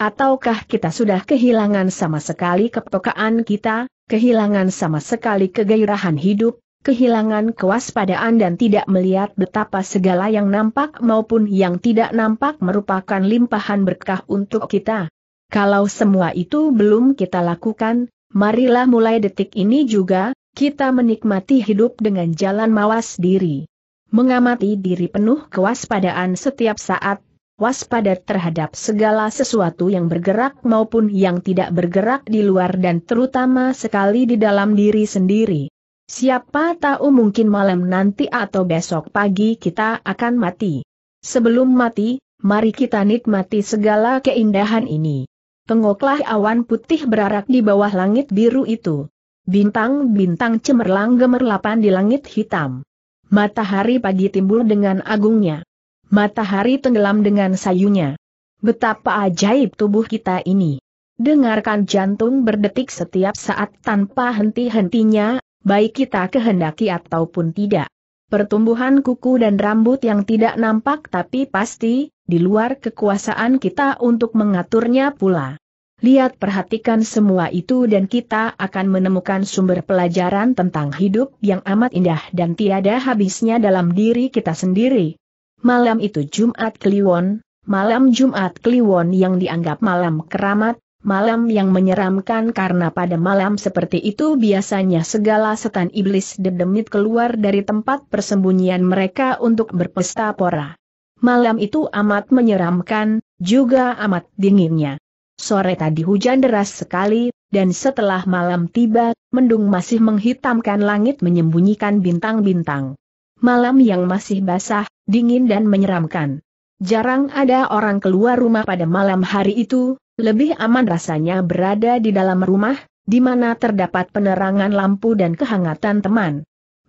Ataukah kita sudah kehilangan sama sekali kepekaan kita, kehilangan sama sekali kegairahan hidup, kehilangan kewaspadaan dan tidak melihat betapa segala yang nampak maupun yang tidak nampak merupakan limpahan berkah untuk kita. Kalau semua itu belum kita lakukan, marilah mulai detik ini juga, kita menikmati hidup dengan jalan mawas diri. Mengamati diri penuh kewaspadaan setiap saat, waspada terhadap segala sesuatu yang bergerak maupun yang tidak bergerak di luar dan terutama sekali di dalam diri sendiri. Siapa tahu mungkin malam nanti atau besok pagi kita akan mati. Sebelum mati, mari kita nikmati segala keindahan ini. Tengoklah awan putih berarak di bawah langit biru itu. Bintang-bintang cemerlang gemerlapan di langit hitam. Matahari pagi timbul dengan agungnya. Matahari tenggelam dengan sayunya. Betapa ajaib tubuh kita ini. Dengarkan jantung berdetik setiap saat tanpa henti-hentinya, baik kita kehendaki ataupun tidak. Pertumbuhan kuku dan rambut yang tidak nampak tapi pasti, di luar kekuasaan kita untuk mengaturnya pula. Lihat perhatikan semua itu dan kita akan menemukan sumber pelajaran tentang hidup yang amat indah dan tiada habisnya dalam diri kita sendiri. Malam itu Jumat Kliwon, malam Jumat Kliwon yang dianggap malam keramat, Malam yang menyeramkan karena pada malam seperti itu biasanya segala setan iblis dedemit keluar dari tempat persembunyian mereka untuk berpesta pora. Malam itu amat menyeramkan, juga amat dinginnya. Sore tadi hujan deras sekali, dan setelah malam tiba, mendung masih menghitamkan langit menyembunyikan bintang-bintang. Malam yang masih basah, dingin dan menyeramkan. Jarang ada orang keluar rumah pada malam hari itu, lebih aman rasanya berada di dalam rumah, di mana terdapat penerangan lampu dan kehangatan teman.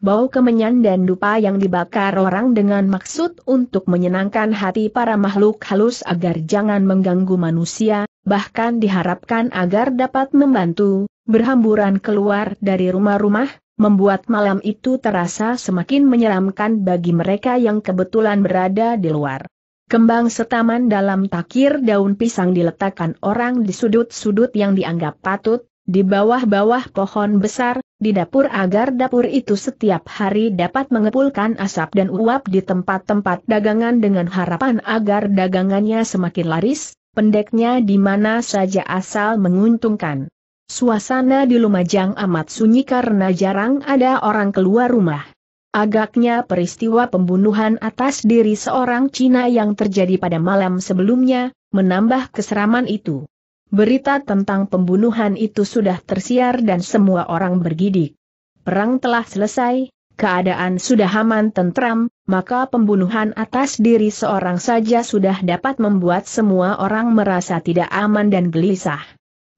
Bau kemenyan dan dupa yang dibakar orang dengan maksud untuk menyenangkan hati para makhluk halus agar jangan mengganggu manusia, bahkan diharapkan agar dapat membantu, berhamburan keluar dari rumah-rumah, membuat malam itu terasa semakin menyeramkan bagi mereka yang kebetulan berada di luar. Kembang setaman dalam takir daun pisang diletakkan orang di sudut-sudut yang dianggap patut, di bawah-bawah pohon besar, di dapur agar dapur itu setiap hari dapat mengepulkan asap dan uap di tempat-tempat dagangan dengan harapan agar dagangannya semakin laris, pendeknya di mana saja asal menguntungkan. Suasana di Lumajang amat sunyi karena jarang ada orang keluar rumah. Agaknya peristiwa pembunuhan atas diri seorang Cina yang terjadi pada malam sebelumnya, menambah keseraman itu. Berita tentang pembunuhan itu sudah tersiar dan semua orang bergidik. Perang telah selesai, keadaan sudah aman tentram, maka pembunuhan atas diri seorang saja sudah dapat membuat semua orang merasa tidak aman dan gelisah.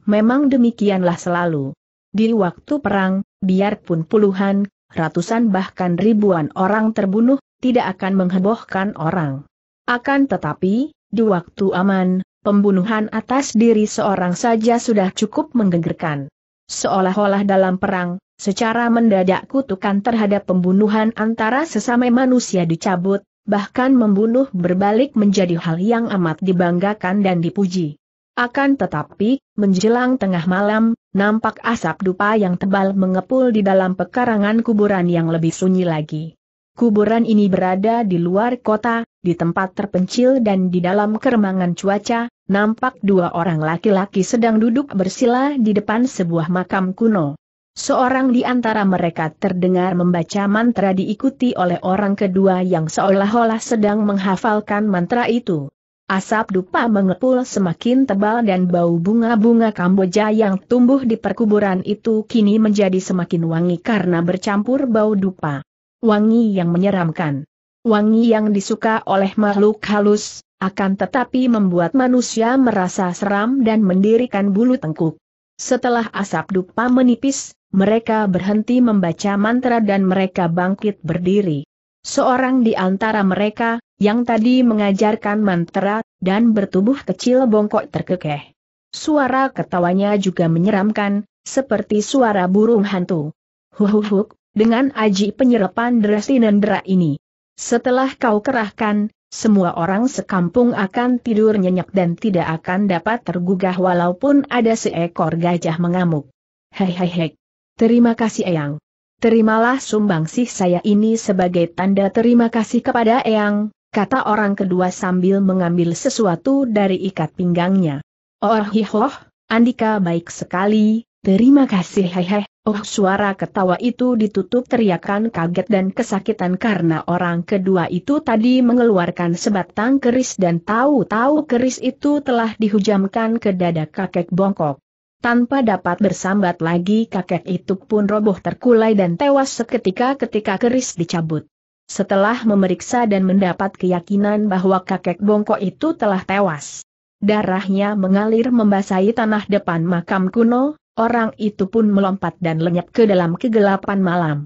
Memang demikianlah selalu. Di waktu perang, biarpun puluhan, ratusan bahkan ribuan orang terbunuh, tidak akan menghebohkan orang. Akan tetapi, di waktu aman, pembunuhan atas diri seorang saja sudah cukup menggegerkan. Seolah-olah dalam perang, secara mendadak kutukan terhadap pembunuhan antara sesama manusia dicabut, bahkan membunuh berbalik menjadi hal yang amat dibanggakan dan dipuji. Akan tetapi, menjelang tengah malam, nampak asap dupa yang tebal mengepul di dalam pekarangan kuburan yang lebih sunyi lagi. Kuburan ini berada di luar kota, di tempat terpencil dan di dalam keremangan cuaca, nampak dua orang laki-laki sedang duduk bersila di depan sebuah makam kuno. Seorang di antara mereka terdengar membaca mantra diikuti oleh orang kedua yang seolah-olah sedang menghafalkan mantra itu. Asap dupa mengepul semakin tebal dan bau bunga-bunga Kamboja yang tumbuh di perkuburan itu kini menjadi semakin wangi karena bercampur bau dupa. Wangi yang menyeramkan. Wangi yang disuka oleh makhluk halus, akan tetapi membuat manusia merasa seram dan mendirikan bulu tengkuk. Setelah asap dupa menipis, mereka berhenti membaca mantra dan mereka bangkit berdiri. Seorang di antara mereka, yang tadi mengajarkan mantra, dan bertubuh kecil bongkok terkekeh. Suara ketawanya juga menyeramkan, seperti suara burung hantu. Huhuhuk, dengan aji penyerapan derasi nendera ini. Setelah kau kerahkan, semua orang sekampung akan tidur nyenyak dan tidak akan dapat tergugah walaupun ada seekor gajah mengamuk. Hei hei hei. Terima kasih Eyang. Terimalah sumbangsih saya ini sebagai tanda terima kasih kepada Eyang, kata orang kedua sambil mengambil sesuatu dari ikat pinggangnya. Oh hihoh, Andika baik sekali, terima kasih hehe. Oh suara ketawa itu ditutup teriakan kaget dan kesakitan karena orang kedua itu tadi mengeluarkan sebatang keris dan tahu-tahu keris itu telah dihujamkan ke dada kakek bongkok. Tanpa dapat bersambat lagi kakek itu pun roboh terkulai dan tewas seketika ketika keris dicabut setelah memeriksa dan mendapat keyakinan bahwa kakek bongkok itu telah tewas. Darahnya mengalir membasahi tanah depan makam kuno, orang itu pun melompat dan lenyap ke dalam kegelapan malam.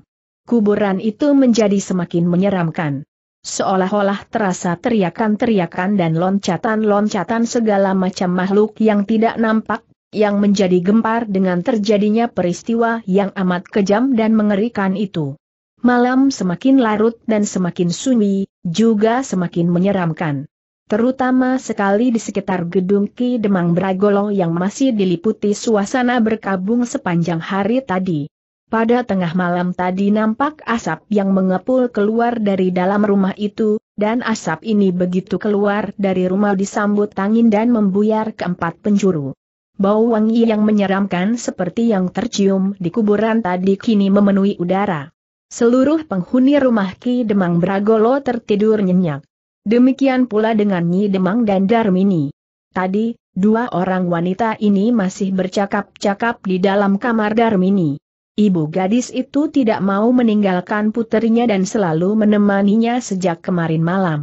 Kuburan itu menjadi semakin menyeramkan. Seolah-olah terasa teriakan-teriakan dan loncatan-loncatan segala macam makhluk yang tidak nampak, yang menjadi gempar dengan terjadinya peristiwa yang amat kejam dan mengerikan itu malam semakin larut dan semakin sunyi, juga semakin menyeramkan. Terutama sekali di sekitar gedung Ki Demang Bragolo yang masih diliputi suasana berkabung sepanjang hari tadi. Pada tengah malam tadi nampak asap yang mengepul keluar dari dalam rumah itu, dan asap ini begitu keluar dari rumah disambut angin dan membuyar ke empat penjuru. Bau wangi yang menyeramkan seperti yang tercium di kuburan tadi kini memenuhi udara seluruh penghuni rumah Ki Demang Bragolo tertidur nyenyak. Demikian pula dengan Nyi Demang dan Darmini. Tadi, dua orang wanita ini masih bercakap-cakap di dalam kamar Darmini. Ibu gadis itu tidak mau meninggalkan putrinya dan selalu menemaninya sejak kemarin malam.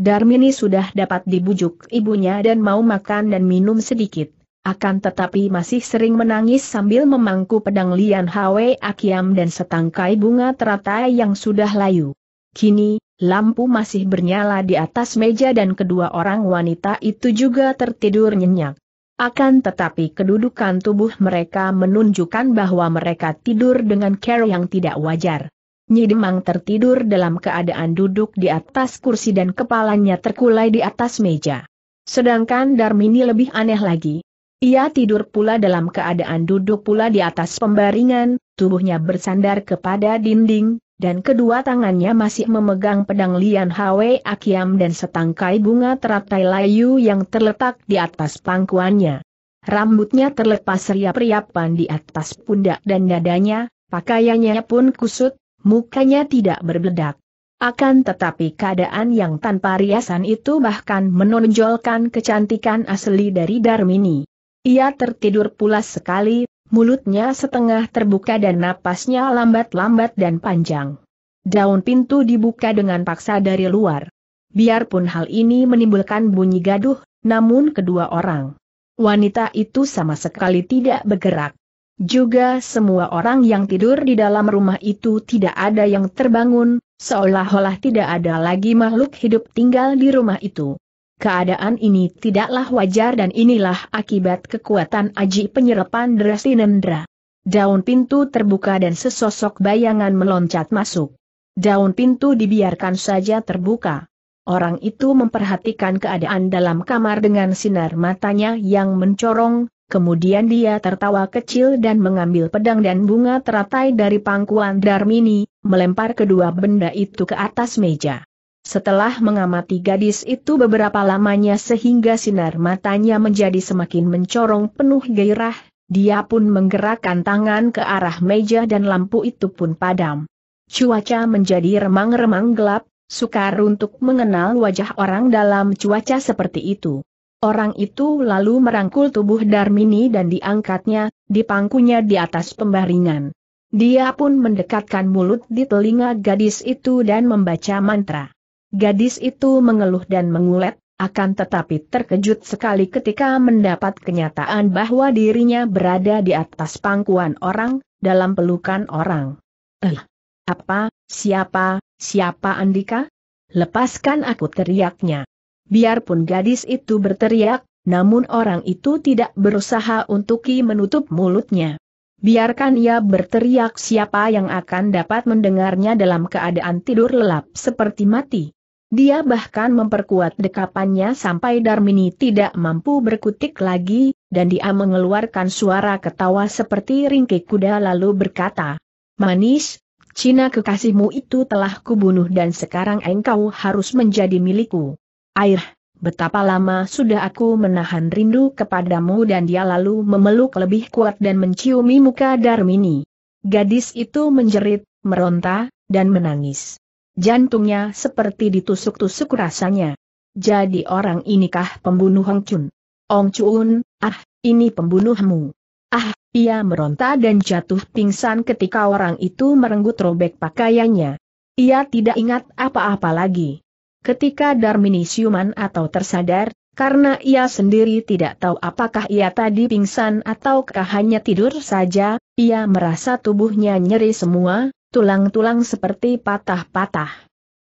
Darmini sudah dapat dibujuk ibunya dan mau makan dan minum sedikit. Akan tetapi masih sering menangis sambil memangku pedang Lian Hwe Akiam dan setangkai bunga teratai yang sudah layu. Kini, lampu masih bernyala di atas meja dan kedua orang wanita itu juga tertidur nyenyak. Akan tetapi kedudukan tubuh mereka menunjukkan bahwa mereka tidur dengan care yang tidak wajar. Nyidemang tertidur dalam keadaan duduk di atas kursi dan kepalanya terkulai di atas meja. Sedangkan Darmini lebih aneh lagi, ia tidur pula dalam keadaan duduk pula di atas pembaringan, tubuhnya bersandar kepada dinding, dan kedua tangannya masih memegang pedang Lian Hwe Akiam dan setangkai bunga teratai layu yang terletak di atas pangkuannya. Rambutnya terlepas riap-riapan di atas pundak dan dadanya, pakaiannya pun kusut, mukanya tidak berbedak. Akan tetapi keadaan yang tanpa riasan itu bahkan menonjolkan kecantikan asli dari Darmini. Ia tertidur pulas sekali, mulutnya setengah terbuka dan napasnya lambat-lambat dan panjang. Daun pintu dibuka dengan paksa dari luar. Biarpun hal ini menimbulkan bunyi gaduh, namun kedua orang wanita itu sama sekali tidak bergerak. Juga semua orang yang tidur di dalam rumah itu tidak ada yang terbangun, seolah-olah tidak ada lagi makhluk hidup tinggal di rumah itu. Keadaan ini tidaklah wajar dan inilah akibat kekuatan aji penyerapan drasinendra. Daun pintu terbuka dan sesosok bayangan meloncat masuk. Daun pintu dibiarkan saja terbuka. Orang itu memperhatikan keadaan dalam kamar dengan sinar matanya yang mencorong, kemudian dia tertawa kecil dan mengambil pedang dan bunga teratai dari pangkuan Darmini, melempar kedua benda itu ke atas meja. Setelah mengamati gadis itu beberapa lamanya sehingga sinar matanya menjadi semakin mencorong penuh gairah, dia pun menggerakkan tangan ke arah meja dan lampu itu pun padam. Cuaca menjadi remang-remang gelap, sukar untuk mengenal wajah orang dalam cuaca seperti itu. Orang itu lalu merangkul tubuh Darmini dan diangkatnya, dipangkunya di atas pembaringan. Dia pun mendekatkan mulut di telinga gadis itu dan membaca mantra. Gadis itu mengeluh dan mengulet, akan tetapi terkejut sekali ketika mendapat kenyataan bahwa dirinya berada di atas pangkuan orang, dalam pelukan orang. Eh, apa, siapa, siapa Andika? Lepaskan aku teriaknya. Biarpun gadis itu berteriak, namun orang itu tidak berusaha untuk menutup mulutnya. Biarkan ia berteriak siapa yang akan dapat mendengarnya dalam keadaan tidur lelap seperti mati. Dia bahkan memperkuat dekapannya sampai Darmini tidak mampu berkutik lagi, dan dia mengeluarkan suara ketawa seperti ringki kuda lalu berkata, Manis, Cina kekasihmu itu telah kubunuh dan sekarang engkau harus menjadi milikku. Air, betapa lama sudah aku menahan rindu kepadamu dan dia lalu memeluk lebih kuat dan menciumi muka Darmini. Gadis itu menjerit, meronta, dan menangis. Jantungnya seperti ditusuk-tusuk rasanya. Jadi orang inikah pembunuh Hong Chun? Ong Chun, ah, ini pembunuhmu. Ah, ia meronta dan jatuh pingsan ketika orang itu merenggut robek pakaiannya. Ia tidak ingat apa-apa lagi. Ketika Darmini siuman atau tersadar, karena ia sendiri tidak tahu apakah ia tadi pingsan ataukah hanya tidur saja, ia merasa tubuhnya nyeri semua, tulang-tulang seperti patah-patah.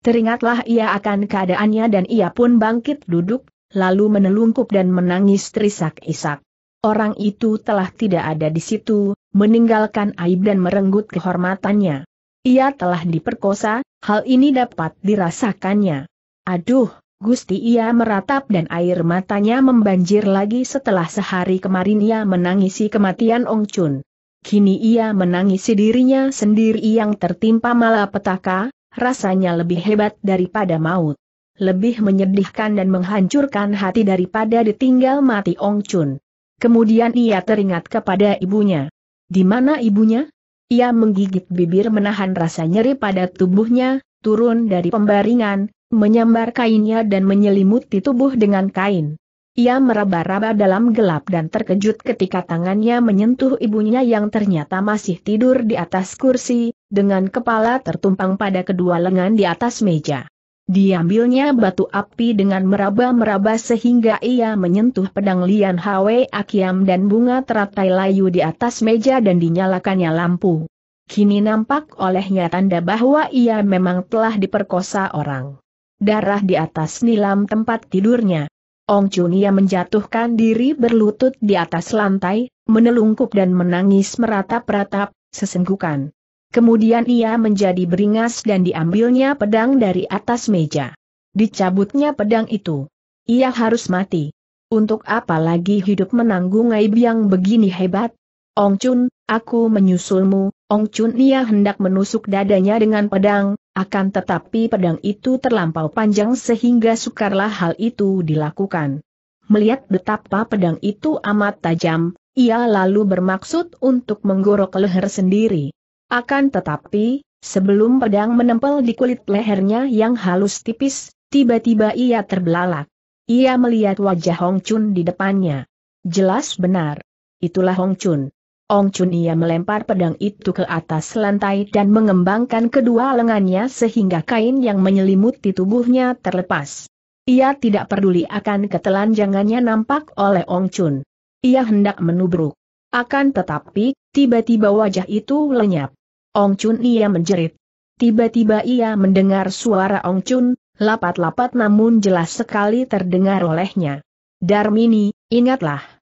Teringatlah ia akan keadaannya dan ia pun bangkit duduk, lalu menelungkup dan menangis terisak-isak. Orang itu telah tidak ada di situ, meninggalkan aib dan merenggut kehormatannya. Ia telah diperkosa, hal ini dapat dirasakannya. Aduh, Gusti ia meratap dan air matanya membanjir lagi setelah sehari kemarin ia menangisi kematian Ong Chun. Kini ia menangisi dirinya sendiri yang tertimpa malapetaka, rasanya lebih hebat daripada maut. Lebih menyedihkan dan menghancurkan hati daripada ditinggal mati Ong Chun. Kemudian ia teringat kepada ibunya. Di mana ibunya? Ia menggigit bibir menahan rasa nyeri pada tubuhnya, turun dari pembaringan, menyambar kainnya dan menyelimuti tubuh dengan kain. Ia meraba-raba dalam gelap dan terkejut ketika tangannya menyentuh ibunya yang ternyata masih tidur di atas kursi, dengan kepala tertumpang pada kedua lengan di atas meja. Diambilnya batu api dengan meraba-meraba sehingga ia menyentuh pedang Lian Hwe Akiam dan bunga teratai layu di atas meja dan dinyalakannya lampu. Kini nampak olehnya tanda bahwa ia memang telah diperkosa orang. Darah di atas nilam tempat tidurnya. Ong Chunia menjatuhkan diri berlutut di atas lantai, menelungkup dan menangis meratap-ratap, sesenggukan. Kemudian ia menjadi beringas dan diambilnya pedang dari atas meja. Dicabutnya pedang itu. Ia harus mati. Untuk apa lagi hidup menanggung aib yang begini hebat? Ong Chun, aku menyusulmu, Ong Chun Nia hendak menusuk dadanya dengan pedang, akan tetapi pedang itu terlampau panjang sehingga sukarlah hal itu dilakukan. Melihat betapa pedang itu amat tajam, ia lalu bermaksud untuk menggorok leher sendiri. Akan tetapi, sebelum pedang menempel di kulit lehernya yang halus tipis, tiba-tiba ia terbelalak. Ia melihat wajah Hong Chun di depannya. Jelas benar. Itulah Hong Chun. Ong Chunia melempar pedang itu ke atas lantai dan mengembangkan kedua lengannya sehingga kain yang menyelimuti tubuhnya terlepas. Ia tidak peduli akan ketelanjangannya nampak oleh Ong Chun. Ia hendak menubruk. Akan tetapi, tiba-tiba wajah itu lenyap. Ong Chun ia menjerit. Tiba-tiba ia mendengar suara Ong Chun, lapat-lapat namun jelas sekali terdengar olehnya. Darmini, ingatlah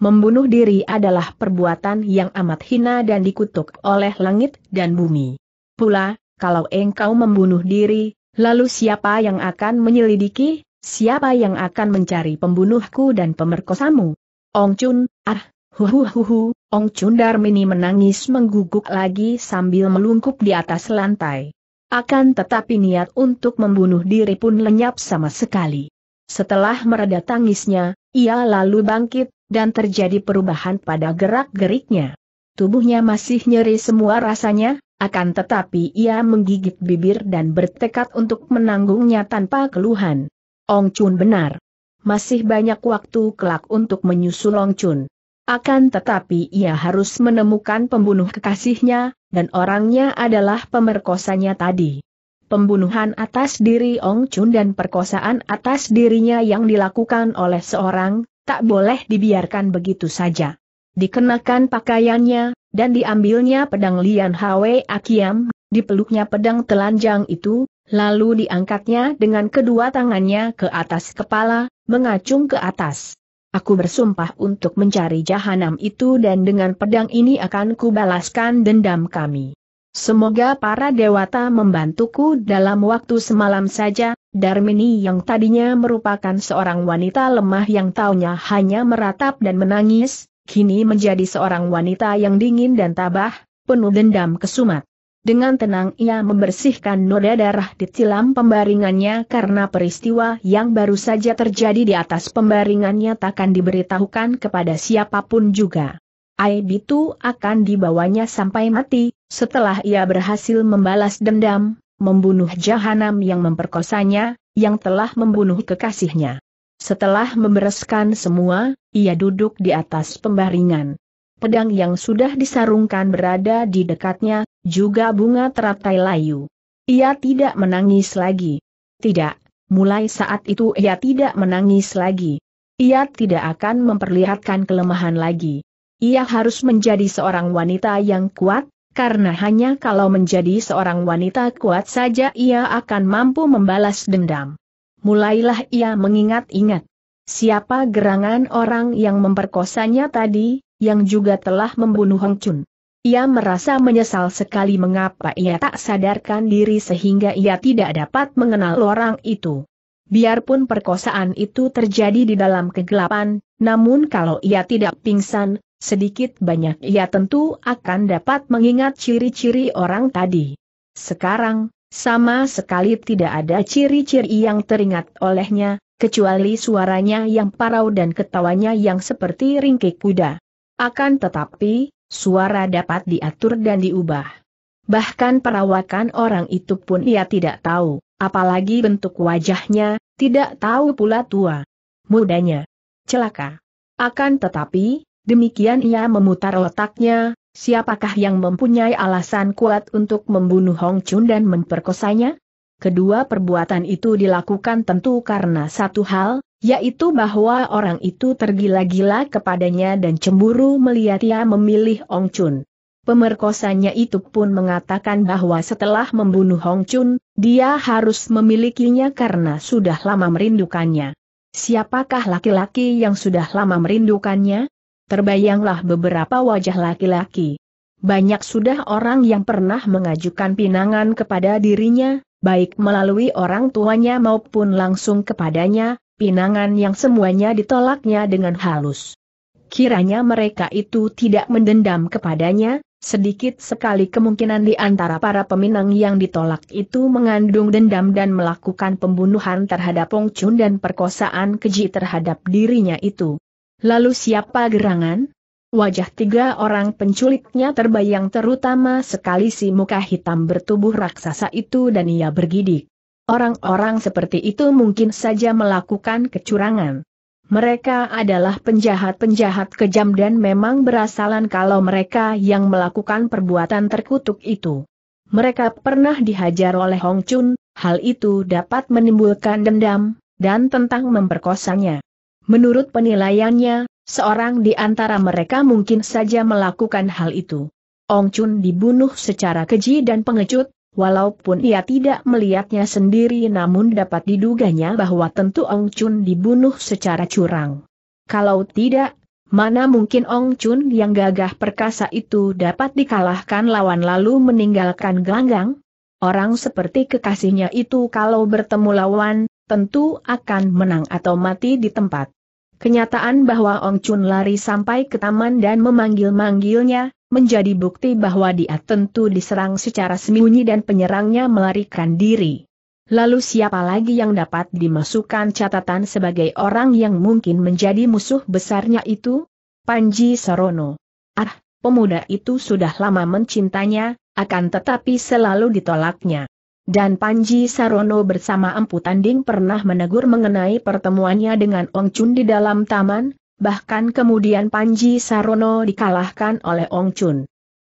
membunuh diri adalah perbuatan yang amat hina dan dikutuk oleh langit dan bumi. Pula, kalau engkau membunuh diri, lalu siapa yang akan menyelidiki, siapa yang akan mencari pembunuhku dan pemerkosamu? Ong Chun, ah, hu hu hu hu, Ong Chun Darmini menangis mengguguk lagi sambil melungkup di atas lantai. Akan tetapi niat untuk membunuh diri pun lenyap sama sekali. Setelah mereda tangisnya, ia lalu bangkit, dan terjadi perubahan pada gerak-geriknya. Tubuhnya masih nyeri semua rasanya, akan tetapi ia menggigit bibir dan bertekad untuk menanggungnya tanpa keluhan. Ong Chun benar. Masih banyak waktu kelak untuk menyusul Ong Chun. Akan tetapi ia harus menemukan pembunuh kekasihnya, dan orangnya adalah pemerkosanya tadi. Pembunuhan atas diri Ong Chun dan perkosaan atas dirinya yang dilakukan oleh seorang tak boleh dibiarkan begitu saja. Dikenakan pakaiannya, dan diambilnya pedang Lian Hwe Akiam, dipeluknya pedang telanjang itu, lalu diangkatnya dengan kedua tangannya ke atas kepala, mengacung ke atas. Aku bersumpah untuk mencari jahanam itu dan dengan pedang ini akan kubalaskan dendam kami. Semoga para dewata membantuku dalam waktu semalam saja, Darmini yang tadinya merupakan seorang wanita lemah yang taunya hanya meratap dan menangis, kini menjadi seorang wanita yang dingin dan tabah, penuh dendam kesumat. Dengan tenang ia membersihkan noda darah di tilam pembaringannya karena peristiwa yang baru saja terjadi di atas pembaringannya takkan diberitahukan kepada siapapun juga aib itu akan dibawanya sampai mati, setelah ia berhasil membalas dendam, membunuh Jahanam yang memperkosanya, yang telah membunuh kekasihnya. Setelah membereskan semua, ia duduk di atas pembaringan. Pedang yang sudah disarungkan berada di dekatnya, juga bunga teratai layu. Ia tidak menangis lagi. Tidak, mulai saat itu ia tidak menangis lagi. Ia tidak akan memperlihatkan kelemahan lagi. Ia harus menjadi seorang wanita yang kuat, karena hanya kalau menjadi seorang wanita kuat saja ia akan mampu membalas dendam. Mulailah ia mengingat-ingat. Siapa gerangan orang yang memperkosanya tadi, yang juga telah membunuh Hong Chun. Ia merasa menyesal sekali mengapa ia tak sadarkan diri sehingga ia tidak dapat mengenal orang itu. Biarpun perkosaan itu terjadi di dalam kegelapan, namun kalau ia tidak pingsan, Sedikit banyak ia tentu akan dapat mengingat ciri-ciri orang tadi. Sekarang, sama sekali tidak ada ciri-ciri yang teringat olehnya, kecuali suaranya yang parau dan ketawanya yang seperti ringkik kuda. Akan tetapi, suara dapat diatur dan diubah. Bahkan perawakan orang itu pun ia tidak tahu, apalagi bentuk wajahnya, tidak tahu pula tua mudanya. Celaka. Akan tetapi, Demikian ia memutar otaknya, siapakah yang mempunyai alasan kuat untuk membunuh Hong Chun dan memperkosanya? Kedua perbuatan itu dilakukan tentu karena satu hal, yaitu bahwa orang itu tergila-gila kepadanya dan cemburu melihat ia memilih Hong Chun. Pemerkosanya itu pun mengatakan bahwa setelah membunuh Hong Chun, dia harus memilikinya karena sudah lama merindukannya. Siapakah laki-laki yang sudah lama merindukannya? terbayanglah beberapa wajah laki-laki. Banyak sudah orang yang pernah mengajukan pinangan kepada dirinya, baik melalui orang tuanya maupun langsung kepadanya, pinangan yang semuanya ditolaknya dengan halus. Kiranya mereka itu tidak mendendam kepadanya, sedikit sekali kemungkinan di antara para peminang yang ditolak itu mengandung dendam dan melakukan pembunuhan terhadap Pong Chun dan perkosaan keji terhadap dirinya itu. Lalu siapa gerangan? Wajah tiga orang penculiknya terbayang terutama sekali si muka hitam bertubuh raksasa itu dan ia bergidik. Orang-orang seperti itu mungkin saja melakukan kecurangan. Mereka adalah penjahat-penjahat kejam dan memang berasalan kalau mereka yang melakukan perbuatan terkutuk itu. Mereka pernah dihajar oleh Hong Chun, hal itu dapat menimbulkan dendam, dan tentang memperkosanya. Menurut penilaiannya, seorang di antara mereka mungkin saja melakukan hal itu. Ong Chun dibunuh secara keji dan pengecut, Walaupun ia tidak melihatnya sendiri namun dapat diduganya bahwa tentu Ong Chun dibunuh secara curang. Kalau tidak, mana mungkin Ong Chun yang gagah perkasa itu dapat dikalahkan lawan lalu meninggalkan gelanggang? Orang seperti kekasihnya itu kalau bertemu lawan, tentu akan menang atau mati di tempat. Kenyataan bahwa Ong Chun lari sampai ke taman dan memanggil-manggilnya, menjadi bukti bahwa dia tentu diserang secara sembunyi dan penyerangnya melarikan diri. Lalu siapa lagi yang dapat dimasukkan catatan sebagai orang yang mungkin menjadi musuh besarnya itu? Panji Sorono. Ah, pemuda itu sudah lama mencintanya, akan tetapi selalu ditolaknya dan Panji Sarono bersama Empu Tanding pernah menegur mengenai pertemuannya dengan Ong Chun di dalam taman, bahkan kemudian Panji Sarono dikalahkan oleh Ong Chun.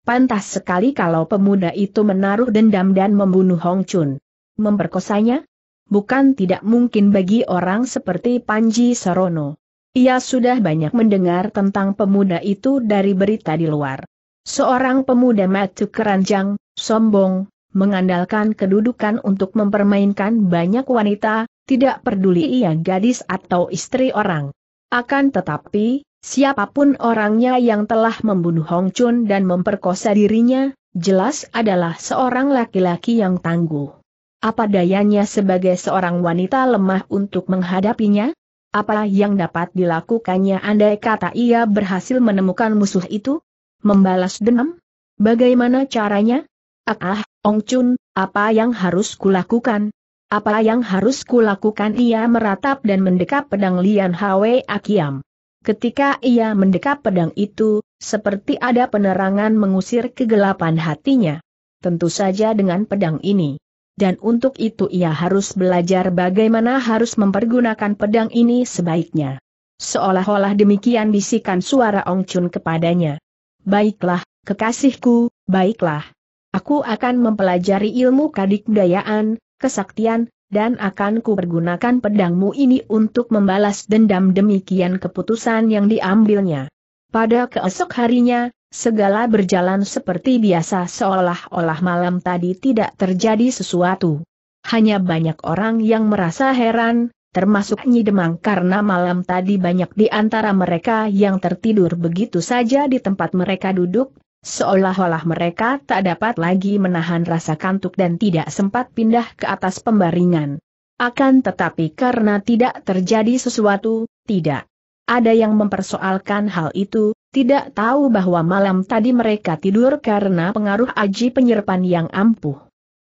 Pantas sekali kalau pemuda itu menaruh dendam dan membunuh Ong Chun. Memperkosanya? Bukan tidak mungkin bagi orang seperti Panji Sarono. Ia sudah banyak mendengar tentang pemuda itu dari berita di luar. Seorang pemuda matu keranjang, sombong, mengandalkan kedudukan untuk mempermainkan banyak wanita, tidak peduli ia gadis atau istri orang. Akan tetapi, siapapun orangnya yang telah membunuh Hong Chun dan memperkosa dirinya, jelas adalah seorang laki-laki yang tangguh. Apa dayanya sebagai seorang wanita lemah untuk menghadapinya? Apa yang dapat dilakukannya andai kata ia berhasil menemukan musuh itu? Membalas dendam? Bagaimana caranya? Ah, Ong Chun, apa yang harus kulakukan? Apa yang harus kulakukan? Ia meratap dan mendekap pedang Lian Hwe Akiam. Ketika ia mendekap pedang itu, seperti ada penerangan mengusir kegelapan hatinya. Tentu saja dengan pedang ini. Dan untuk itu ia harus belajar bagaimana harus mempergunakan pedang ini sebaiknya. Seolah-olah demikian bisikan suara Ong Chun kepadanya. Baiklah, kekasihku, baiklah. Aku akan mempelajari ilmu kadikdayaan, kesaktian, dan akan ku pedangmu ini untuk membalas dendam demikian keputusan yang diambilnya. Pada keesok harinya, segala berjalan seperti biasa seolah-olah malam tadi tidak terjadi sesuatu. Hanya banyak orang yang merasa heran, termasuk Nyi Demang karena malam tadi banyak di antara mereka yang tertidur begitu saja di tempat mereka duduk, Seolah-olah mereka tak dapat lagi menahan rasa kantuk dan tidak sempat pindah ke atas pembaringan. Akan tetapi karena tidak terjadi sesuatu, tidak. Ada yang mempersoalkan hal itu, tidak tahu bahwa malam tadi mereka tidur karena pengaruh aji penyerpan yang ampuh.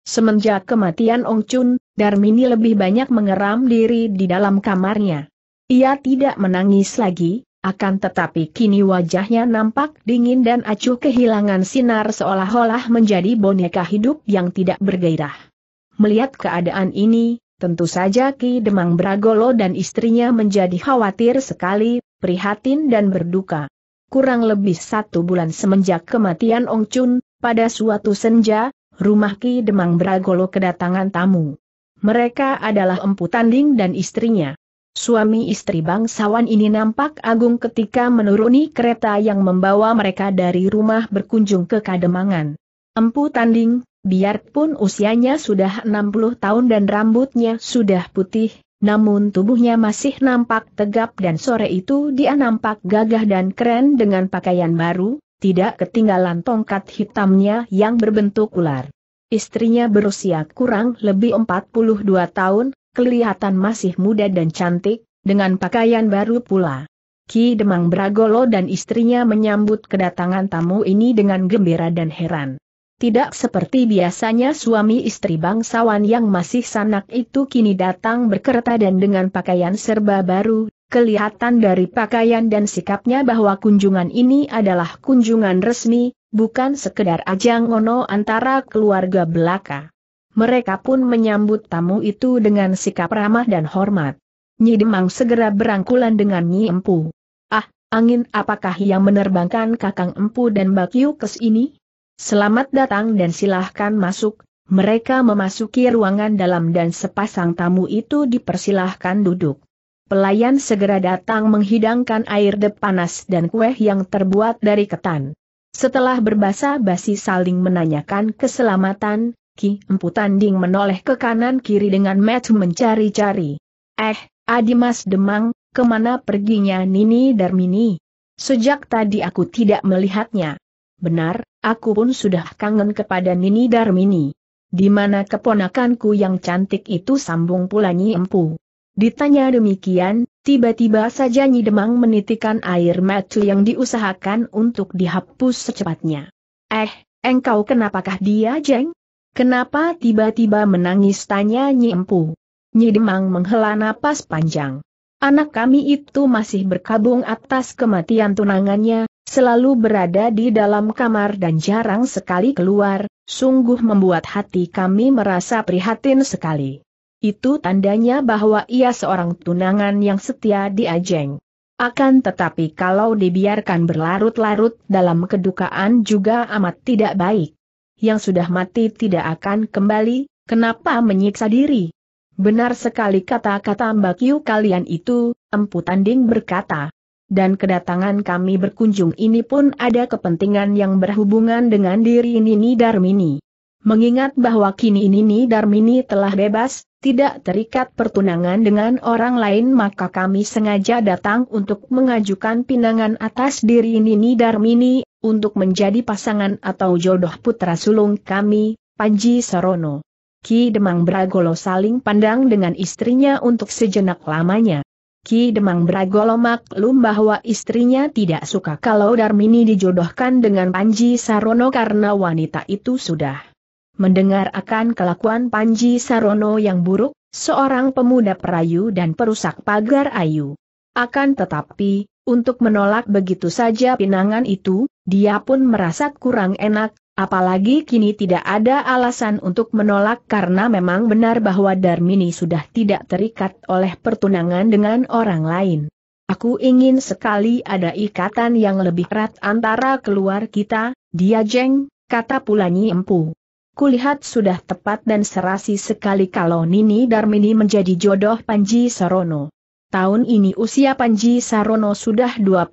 Semenjak kematian Ong Chun, Darmini lebih banyak mengeram diri di dalam kamarnya. Ia tidak menangis lagi, akan tetapi kini wajahnya nampak dingin dan acuh kehilangan sinar seolah-olah menjadi boneka hidup yang tidak bergairah. Melihat keadaan ini, tentu saja Ki Demang Bragolo dan istrinya menjadi khawatir sekali, prihatin dan berduka. Kurang lebih satu bulan semenjak kematian Ong Chun, pada suatu senja, rumah Ki Demang Bragolo kedatangan tamu. Mereka adalah Empu Tanding dan istrinya. Suami istri bangsawan ini nampak agung ketika menuruni kereta yang membawa mereka dari rumah berkunjung ke Kademangan. Empu Tanding, biarpun usianya sudah 60 tahun dan rambutnya sudah putih, namun tubuhnya masih nampak tegap dan sore itu dia nampak gagah dan keren dengan pakaian baru, tidak ketinggalan tongkat hitamnya yang berbentuk ular. Istrinya berusia kurang lebih 42 tahun, kelihatan masih muda dan cantik, dengan pakaian baru pula. Ki Demang Bragolo dan istrinya menyambut kedatangan tamu ini dengan gembira dan heran. Tidak seperti biasanya suami istri bangsawan yang masih sanak itu kini datang berkereta dan dengan pakaian serba baru, kelihatan dari pakaian dan sikapnya bahwa kunjungan ini adalah kunjungan resmi, bukan sekedar ajang ono antara keluarga belaka. Mereka pun menyambut tamu itu dengan sikap ramah dan hormat. Nyi Demang segera berangkulan dengan Nyi Empu. Ah, angin apakah yang menerbangkan Kakang Empu dan Bakyu kes ini? Selamat datang dan silahkan masuk. Mereka memasuki ruangan dalam dan sepasang tamu itu dipersilahkan duduk. Pelayan segera datang menghidangkan air de panas dan kue yang terbuat dari ketan. Setelah berbasa basi saling menanyakan keselamatan, Ki Empu Tanding menoleh ke kanan kiri dengan mata mencari-cari. Eh, Adimas Demang, kemana perginya Nini Darmini? Sejak tadi aku tidak melihatnya. Benar, aku pun sudah kangen kepada Nini Darmini. Di mana keponakanku yang cantik itu sambung pula Nyi Empu. Ditanya demikian, tiba-tiba saja Nyi Demang menitikan air mata yang diusahakan untuk dihapus secepatnya. Eh, engkau kenapakah dia jeng? Kenapa tiba-tiba menangis tanya Nyi Empu? Nyi Demang menghela napas panjang. Anak kami itu masih berkabung atas kematian tunangannya, selalu berada di dalam kamar dan jarang sekali keluar, sungguh membuat hati kami merasa prihatin sekali. Itu tandanya bahwa ia seorang tunangan yang setia di Ajeng. Akan tetapi kalau dibiarkan berlarut-larut dalam kedukaan juga amat tidak baik yang sudah mati tidak akan kembali, kenapa menyiksa diri? Benar sekali kata-kata Mbak Yu kalian itu, Empu Tanding berkata. Dan kedatangan kami berkunjung ini pun ada kepentingan yang berhubungan dengan diri Nini Darmini. Mengingat bahwa kini Nini Darmini telah bebas, tidak terikat pertunangan dengan orang lain maka kami sengaja datang untuk mengajukan pinangan atas diri Nini Darmini, untuk menjadi pasangan atau jodoh putra sulung kami, Panji Sarono. Ki Demang Bragolo saling pandang dengan istrinya untuk sejenak lamanya. Ki Demang Bragolo maklum bahwa istrinya tidak suka kalau Darmini dijodohkan dengan Panji Sarono karena wanita itu sudah Mendengar akan kelakuan Panji Sarono yang buruk, seorang pemuda perayu dan perusak pagar ayu. Akan tetapi, untuk menolak begitu saja pinangan itu, dia pun merasa kurang enak, apalagi kini tidak ada alasan untuk menolak karena memang benar bahwa Darmini sudah tidak terikat oleh pertunangan dengan orang lain. Aku ingin sekali ada ikatan yang lebih erat antara keluar kita, dia jeng, kata Pulanyi Empu. Kulihat sudah tepat dan serasi sekali kalau Nini Darmini menjadi jodoh Panji Sarono. Tahun ini usia Panji Sarono sudah 25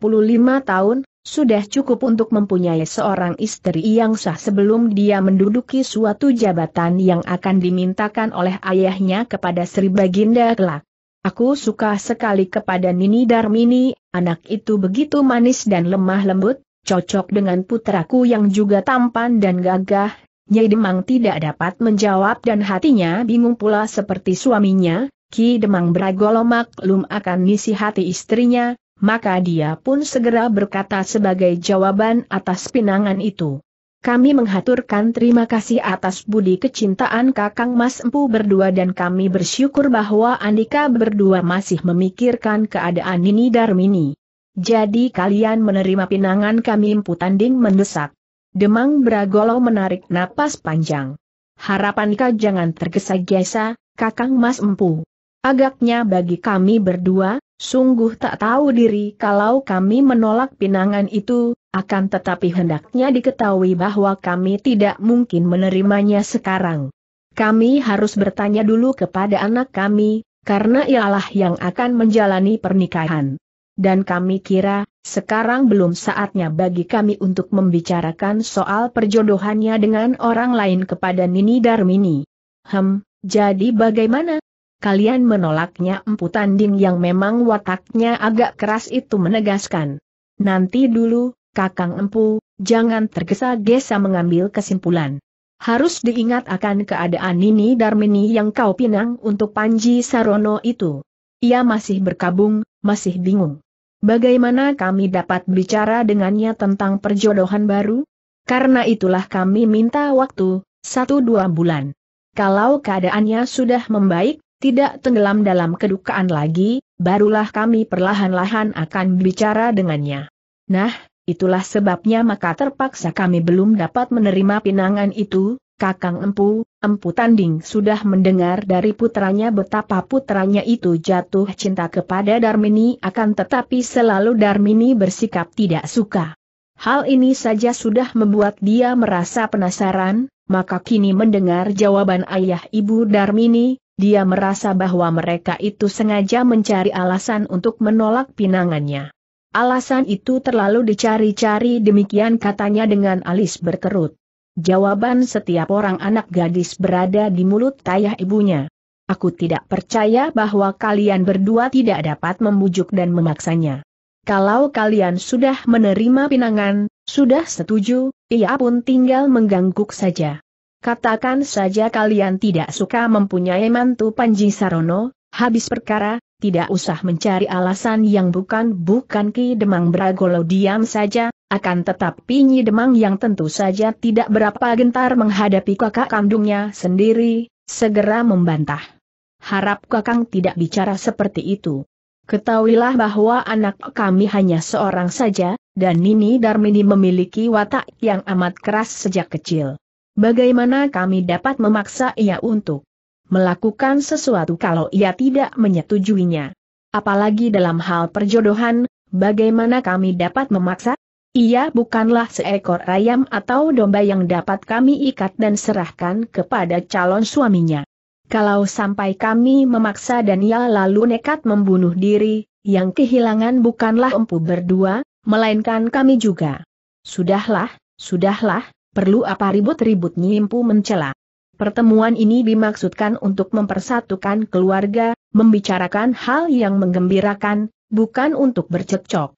tahun, sudah cukup untuk mempunyai seorang istri yang sah sebelum dia menduduki suatu jabatan yang akan dimintakan oleh ayahnya kepada Sri Baginda kelak. Aku suka sekali kepada Nini Darmini, anak itu begitu manis dan lemah lembut, cocok dengan putraku yang juga tampan dan gagah, Nyai Demang tidak dapat menjawab dan hatinya bingung pula seperti suaminya, Ki Demang beragolomak maklum akan ngisi hati istrinya, maka dia pun segera berkata sebagai jawaban atas pinangan itu. Kami menghaturkan terima kasih atas budi kecintaan Kakang Mas Empu berdua dan kami bersyukur bahwa Andika berdua masih memikirkan keadaan ini Darmini. Jadi kalian menerima pinangan kami Empu Tanding mendesak. Demang Bragolo menarik napas panjang. Harapan kau jangan tergesa-gesa, kakang mas empu. Agaknya bagi kami berdua, sungguh tak tahu diri kalau kami menolak pinangan itu, akan tetapi hendaknya diketahui bahwa kami tidak mungkin menerimanya sekarang. Kami harus bertanya dulu kepada anak kami, karena ialah yang akan menjalani pernikahan. Dan kami kira, sekarang belum saatnya bagi kami untuk membicarakan soal perjodohannya dengan orang lain kepada Nini Darmini. Hem, jadi bagaimana? Kalian menolaknya empu tanding yang memang wataknya agak keras itu menegaskan. Nanti dulu, kakang empu, jangan tergesa-gesa mengambil kesimpulan. Harus diingat akan keadaan Nini Darmini yang kau pinang untuk Panji Sarono itu. Ia masih berkabung, masih bingung. Bagaimana kami dapat bicara dengannya tentang perjodohan baru? Karena itulah kami minta waktu, satu dua bulan. Kalau keadaannya sudah membaik, tidak tenggelam dalam kedukaan lagi, barulah kami perlahan-lahan akan bicara dengannya. Nah, itulah sebabnya maka terpaksa kami belum dapat menerima pinangan itu, Kakang Empu, Empu Tanding sudah mendengar dari putranya betapa putranya itu jatuh cinta kepada Darmini akan tetapi selalu Darmini bersikap tidak suka. Hal ini saja sudah membuat dia merasa penasaran, maka kini mendengar jawaban ayah ibu Darmini, dia merasa bahwa mereka itu sengaja mencari alasan untuk menolak pinangannya. Alasan itu terlalu dicari-cari demikian katanya dengan alis berkerut. Jawaban setiap orang anak gadis berada di mulut tayah ibunya. Aku tidak percaya bahwa kalian berdua tidak dapat membujuk dan memaksanya. Kalau kalian sudah menerima pinangan, sudah setuju, ia pun tinggal menggangguk saja. Katakan saja kalian tidak suka mempunyai mantu Panji Sarono, habis perkara, tidak usah mencari alasan yang bukan-bukan Ki Demang Bragolo diam saja, akan tetapi Nyi Demang yang tentu saja tidak berapa gentar menghadapi kakak kandungnya sendiri, segera membantah. Harap kakang tidak bicara seperti itu. Ketahuilah bahwa anak kami hanya seorang saja, dan Nini Darmini memiliki watak yang amat keras sejak kecil. Bagaimana kami dapat memaksa ia untuk melakukan sesuatu kalau ia tidak menyetujuinya? Apalagi dalam hal perjodohan, bagaimana kami dapat memaksa? Ia bukanlah seekor ayam atau domba yang dapat kami ikat dan serahkan kepada calon suaminya. Kalau sampai kami memaksa dan ia lalu nekat membunuh diri, yang kehilangan bukanlah empu berdua, melainkan kami juga. Sudahlah, sudahlah, perlu apa ribut-ribut nyimpu mencela. Pertemuan ini dimaksudkan untuk mempersatukan keluarga, membicarakan hal yang menggembirakan, bukan untuk bercekcok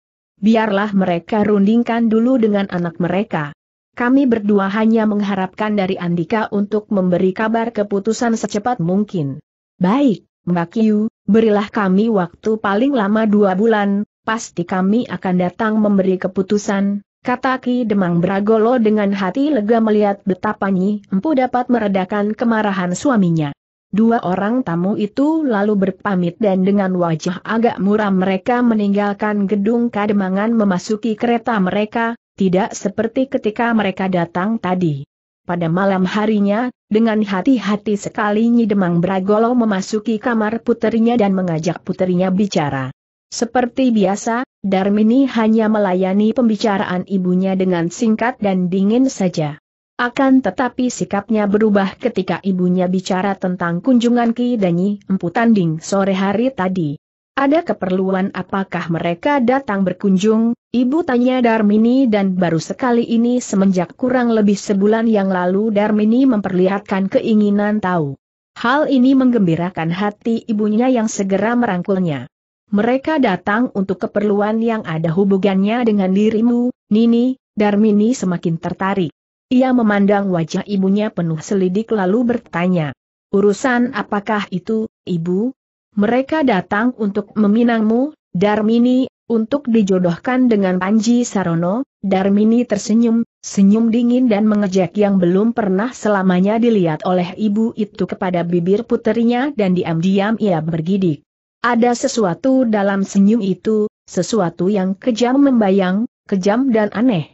biarlah mereka rundingkan dulu dengan anak mereka. Kami berdua hanya mengharapkan dari Andika untuk memberi kabar keputusan secepat mungkin. Baik, Mbak Yu, berilah kami waktu paling lama dua bulan, pasti kami akan datang memberi keputusan, kata Ki Demang Bragolo dengan hati lega melihat betapa Nyi Empu dapat meredakan kemarahan suaminya. Dua orang tamu itu lalu berpamit dan dengan wajah agak muram mereka meninggalkan gedung kademangan memasuki kereta mereka, tidak seperti ketika mereka datang tadi. Pada malam harinya, dengan hati-hati sekali Nyi Demang Bragolo memasuki kamar puterinya dan mengajak puterinya bicara. Seperti biasa, Darmini hanya melayani pembicaraan ibunya dengan singkat dan dingin saja. Akan tetapi sikapnya berubah ketika ibunya bicara tentang kunjungan Ki Danyi Empu Tanding sore hari tadi. Ada keperluan apakah mereka datang berkunjung, ibu tanya Darmini dan baru sekali ini semenjak kurang lebih sebulan yang lalu Darmini memperlihatkan keinginan tahu. Hal ini menggembirakan hati ibunya yang segera merangkulnya. Mereka datang untuk keperluan yang ada hubungannya dengan dirimu, Nini, Darmini semakin tertarik. Ia memandang wajah ibunya penuh selidik lalu bertanya, Urusan apakah itu, ibu? Mereka datang untuk meminangmu, Darmini, untuk dijodohkan dengan Panji Sarono, Darmini tersenyum, senyum dingin dan mengejek yang belum pernah selamanya dilihat oleh ibu itu kepada bibir puterinya dan diam-diam ia bergidik. Ada sesuatu dalam senyum itu, sesuatu yang kejam membayang, kejam dan aneh.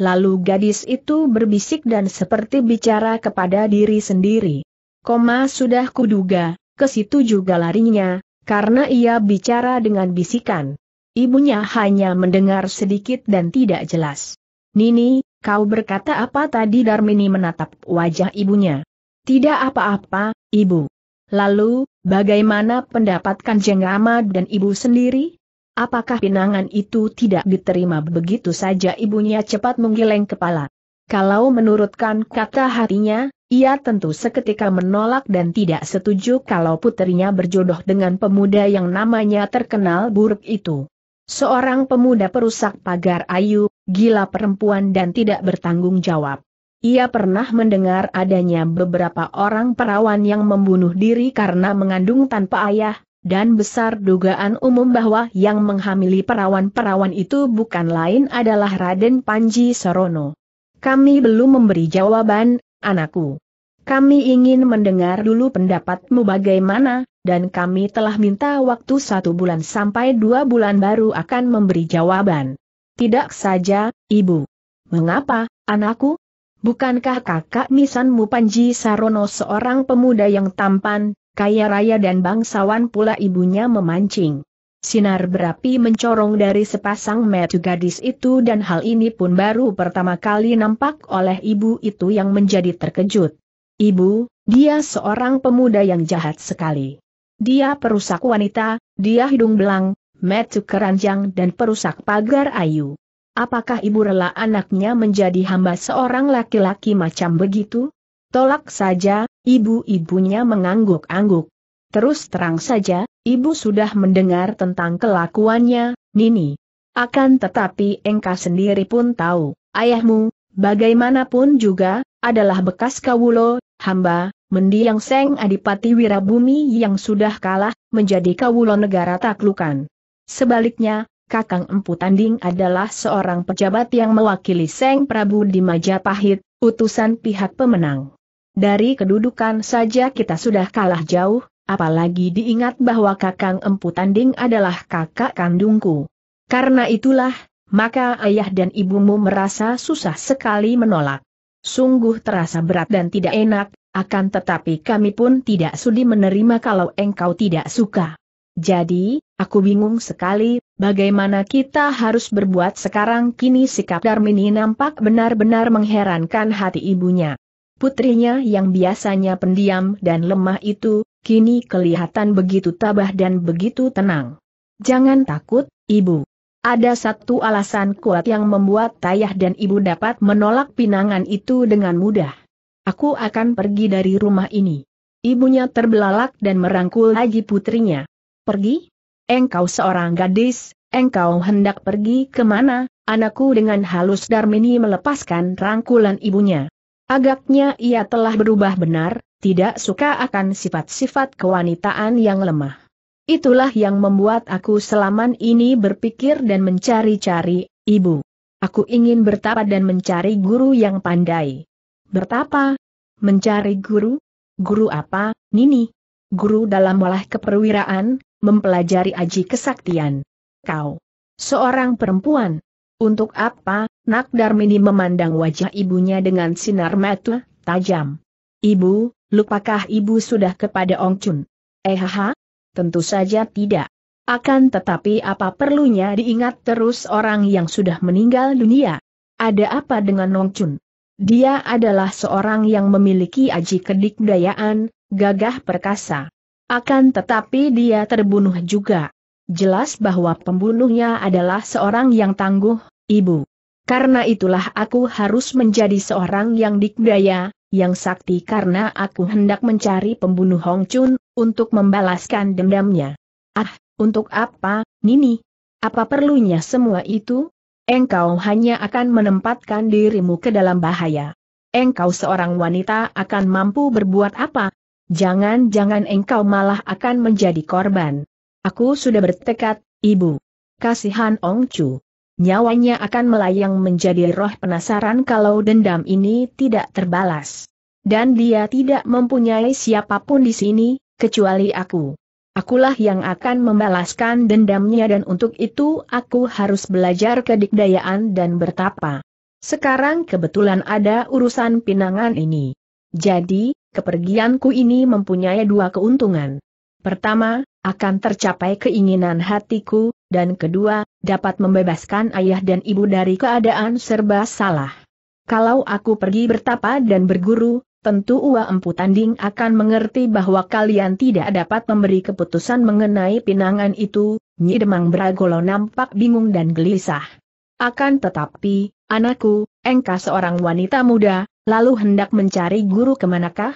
Lalu gadis itu berbisik dan seperti bicara kepada diri sendiri. Koma sudah kuduga, ke situ juga larinya, karena ia bicara dengan bisikan. Ibunya hanya mendengar sedikit dan tidak jelas. Nini, kau berkata apa tadi Darmini menatap wajah ibunya. Tidak apa-apa, ibu. Lalu, bagaimana pendapat Kanjeng Ahmad dan ibu sendiri? Apakah pinangan itu tidak diterima begitu saja ibunya cepat menggeleng kepala. Kalau menurutkan kata hatinya, ia tentu seketika menolak dan tidak setuju kalau putrinya berjodoh dengan pemuda yang namanya terkenal buruk itu. Seorang pemuda perusak pagar ayu, gila perempuan dan tidak bertanggung jawab. Ia pernah mendengar adanya beberapa orang perawan yang membunuh diri karena mengandung tanpa ayah, dan besar dugaan umum bahwa yang menghamili perawan-perawan itu bukan lain adalah Raden Panji Sorono. Kami belum memberi jawaban, anakku. Kami ingin mendengar dulu pendapatmu bagaimana, dan kami telah minta waktu satu bulan sampai dua bulan baru akan memberi jawaban. Tidak saja, ibu. Mengapa, anakku? Bukankah kakak misanmu Panji Sarono seorang pemuda yang tampan, kaya raya dan bangsawan pula ibunya memancing. Sinar berapi mencorong dari sepasang metu gadis itu dan hal ini pun baru pertama kali nampak oleh ibu itu yang menjadi terkejut. Ibu, dia seorang pemuda yang jahat sekali. Dia perusak wanita, dia hidung belang, metu keranjang dan perusak pagar ayu. Apakah ibu rela anaknya menjadi hamba seorang laki-laki macam begitu? Tolak saja, ibu-ibunya mengangguk-angguk. Terus terang saja, ibu sudah mendengar tentang kelakuannya, Nini. Akan tetapi engkau sendiri pun tahu, ayahmu, bagaimanapun juga, adalah bekas kawulo, hamba, mendiang Seng Adipati Wirabumi yang sudah kalah, menjadi kawulo negara taklukan. Sebaliknya, Kakang Empu Tanding adalah seorang pejabat yang mewakili Seng Prabu di Majapahit, utusan pihak pemenang. Dari kedudukan saja kita sudah kalah jauh, apalagi diingat bahwa kakang empu tanding adalah kakak kandungku. Karena itulah, maka ayah dan ibumu merasa susah sekali menolak. Sungguh terasa berat dan tidak enak, akan tetapi kami pun tidak sudi menerima kalau engkau tidak suka. Jadi, aku bingung sekali, bagaimana kita harus berbuat sekarang kini sikap Darmini nampak benar-benar mengherankan hati ibunya. Putrinya yang biasanya pendiam dan lemah itu, kini kelihatan begitu tabah dan begitu tenang. Jangan takut, ibu. Ada satu alasan kuat yang membuat Tayah dan ibu dapat menolak pinangan itu dengan mudah. Aku akan pergi dari rumah ini. Ibunya terbelalak dan merangkul lagi putrinya. Pergi? Engkau seorang gadis, engkau hendak pergi kemana, anakku dengan halus Darmini melepaskan rangkulan ibunya. Agaknya ia telah berubah benar, tidak suka akan sifat-sifat kewanitaan yang lemah. Itulah yang membuat aku selaman ini berpikir dan mencari-cari, ibu. Aku ingin bertapa dan mencari guru yang pandai. Bertapa? Mencari guru? Guru apa, Nini? Guru dalam olah keperwiraan, mempelajari aji kesaktian. Kau. Seorang perempuan. Untuk apa, Nak Darmini memandang wajah ibunya dengan sinar mata tajam. Ibu, lupakah ibu sudah kepada Ong Chun? Eh ha? Tentu saja tidak. Akan tetapi apa perlunya diingat terus orang yang sudah meninggal dunia? Ada apa dengan Ong Chun? Dia adalah seorang yang memiliki aji kedikdayaan, gagah perkasa. Akan tetapi dia terbunuh juga. Jelas bahwa pembunuhnya adalah seorang yang tangguh, ibu. Karena itulah aku harus menjadi seorang yang dikdaya, yang sakti karena aku hendak mencari pembunuh Hong Chun, untuk membalaskan dendamnya. Ah, untuk apa, Nini? Apa perlunya semua itu? Engkau hanya akan menempatkan dirimu ke dalam bahaya. Engkau seorang wanita akan mampu berbuat apa? Jangan-jangan engkau malah akan menjadi korban. Aku sudah bertekad, Ibu. Kasihan Ong Chu nyawanya akan melayang menjadi roh penasaran kalau dendam ini tidak terbalas. Dan dia tidak mempunyai siapapun di sini, kecuali aku. Akulah yang akan membalaskan dendamnya dan untuk itu aku harus belajar kedikdayaan dan bertapa. Sekarang kebetulan ada urusan pinangan ini. Jadi, kepergianku ini mempunyai dua keuntungan. Pertama, akan tercapai keinginan hatiku, dan kedua, dapat membebaskan ayah dan ibu dari keadaan serba salah. Kalau aku pergi bertapa dan berguru, tentu Ua Empu Tanding akan mengerti bahwa kalian tidak dapat memberi keputusan mengenai pinangan itu, Nyi Demang Bragolo nampak bingung dan gelisah. Akan tetapi, anakku, engkau seorang wanita muda, lalu hendak mencari guru kemanakah?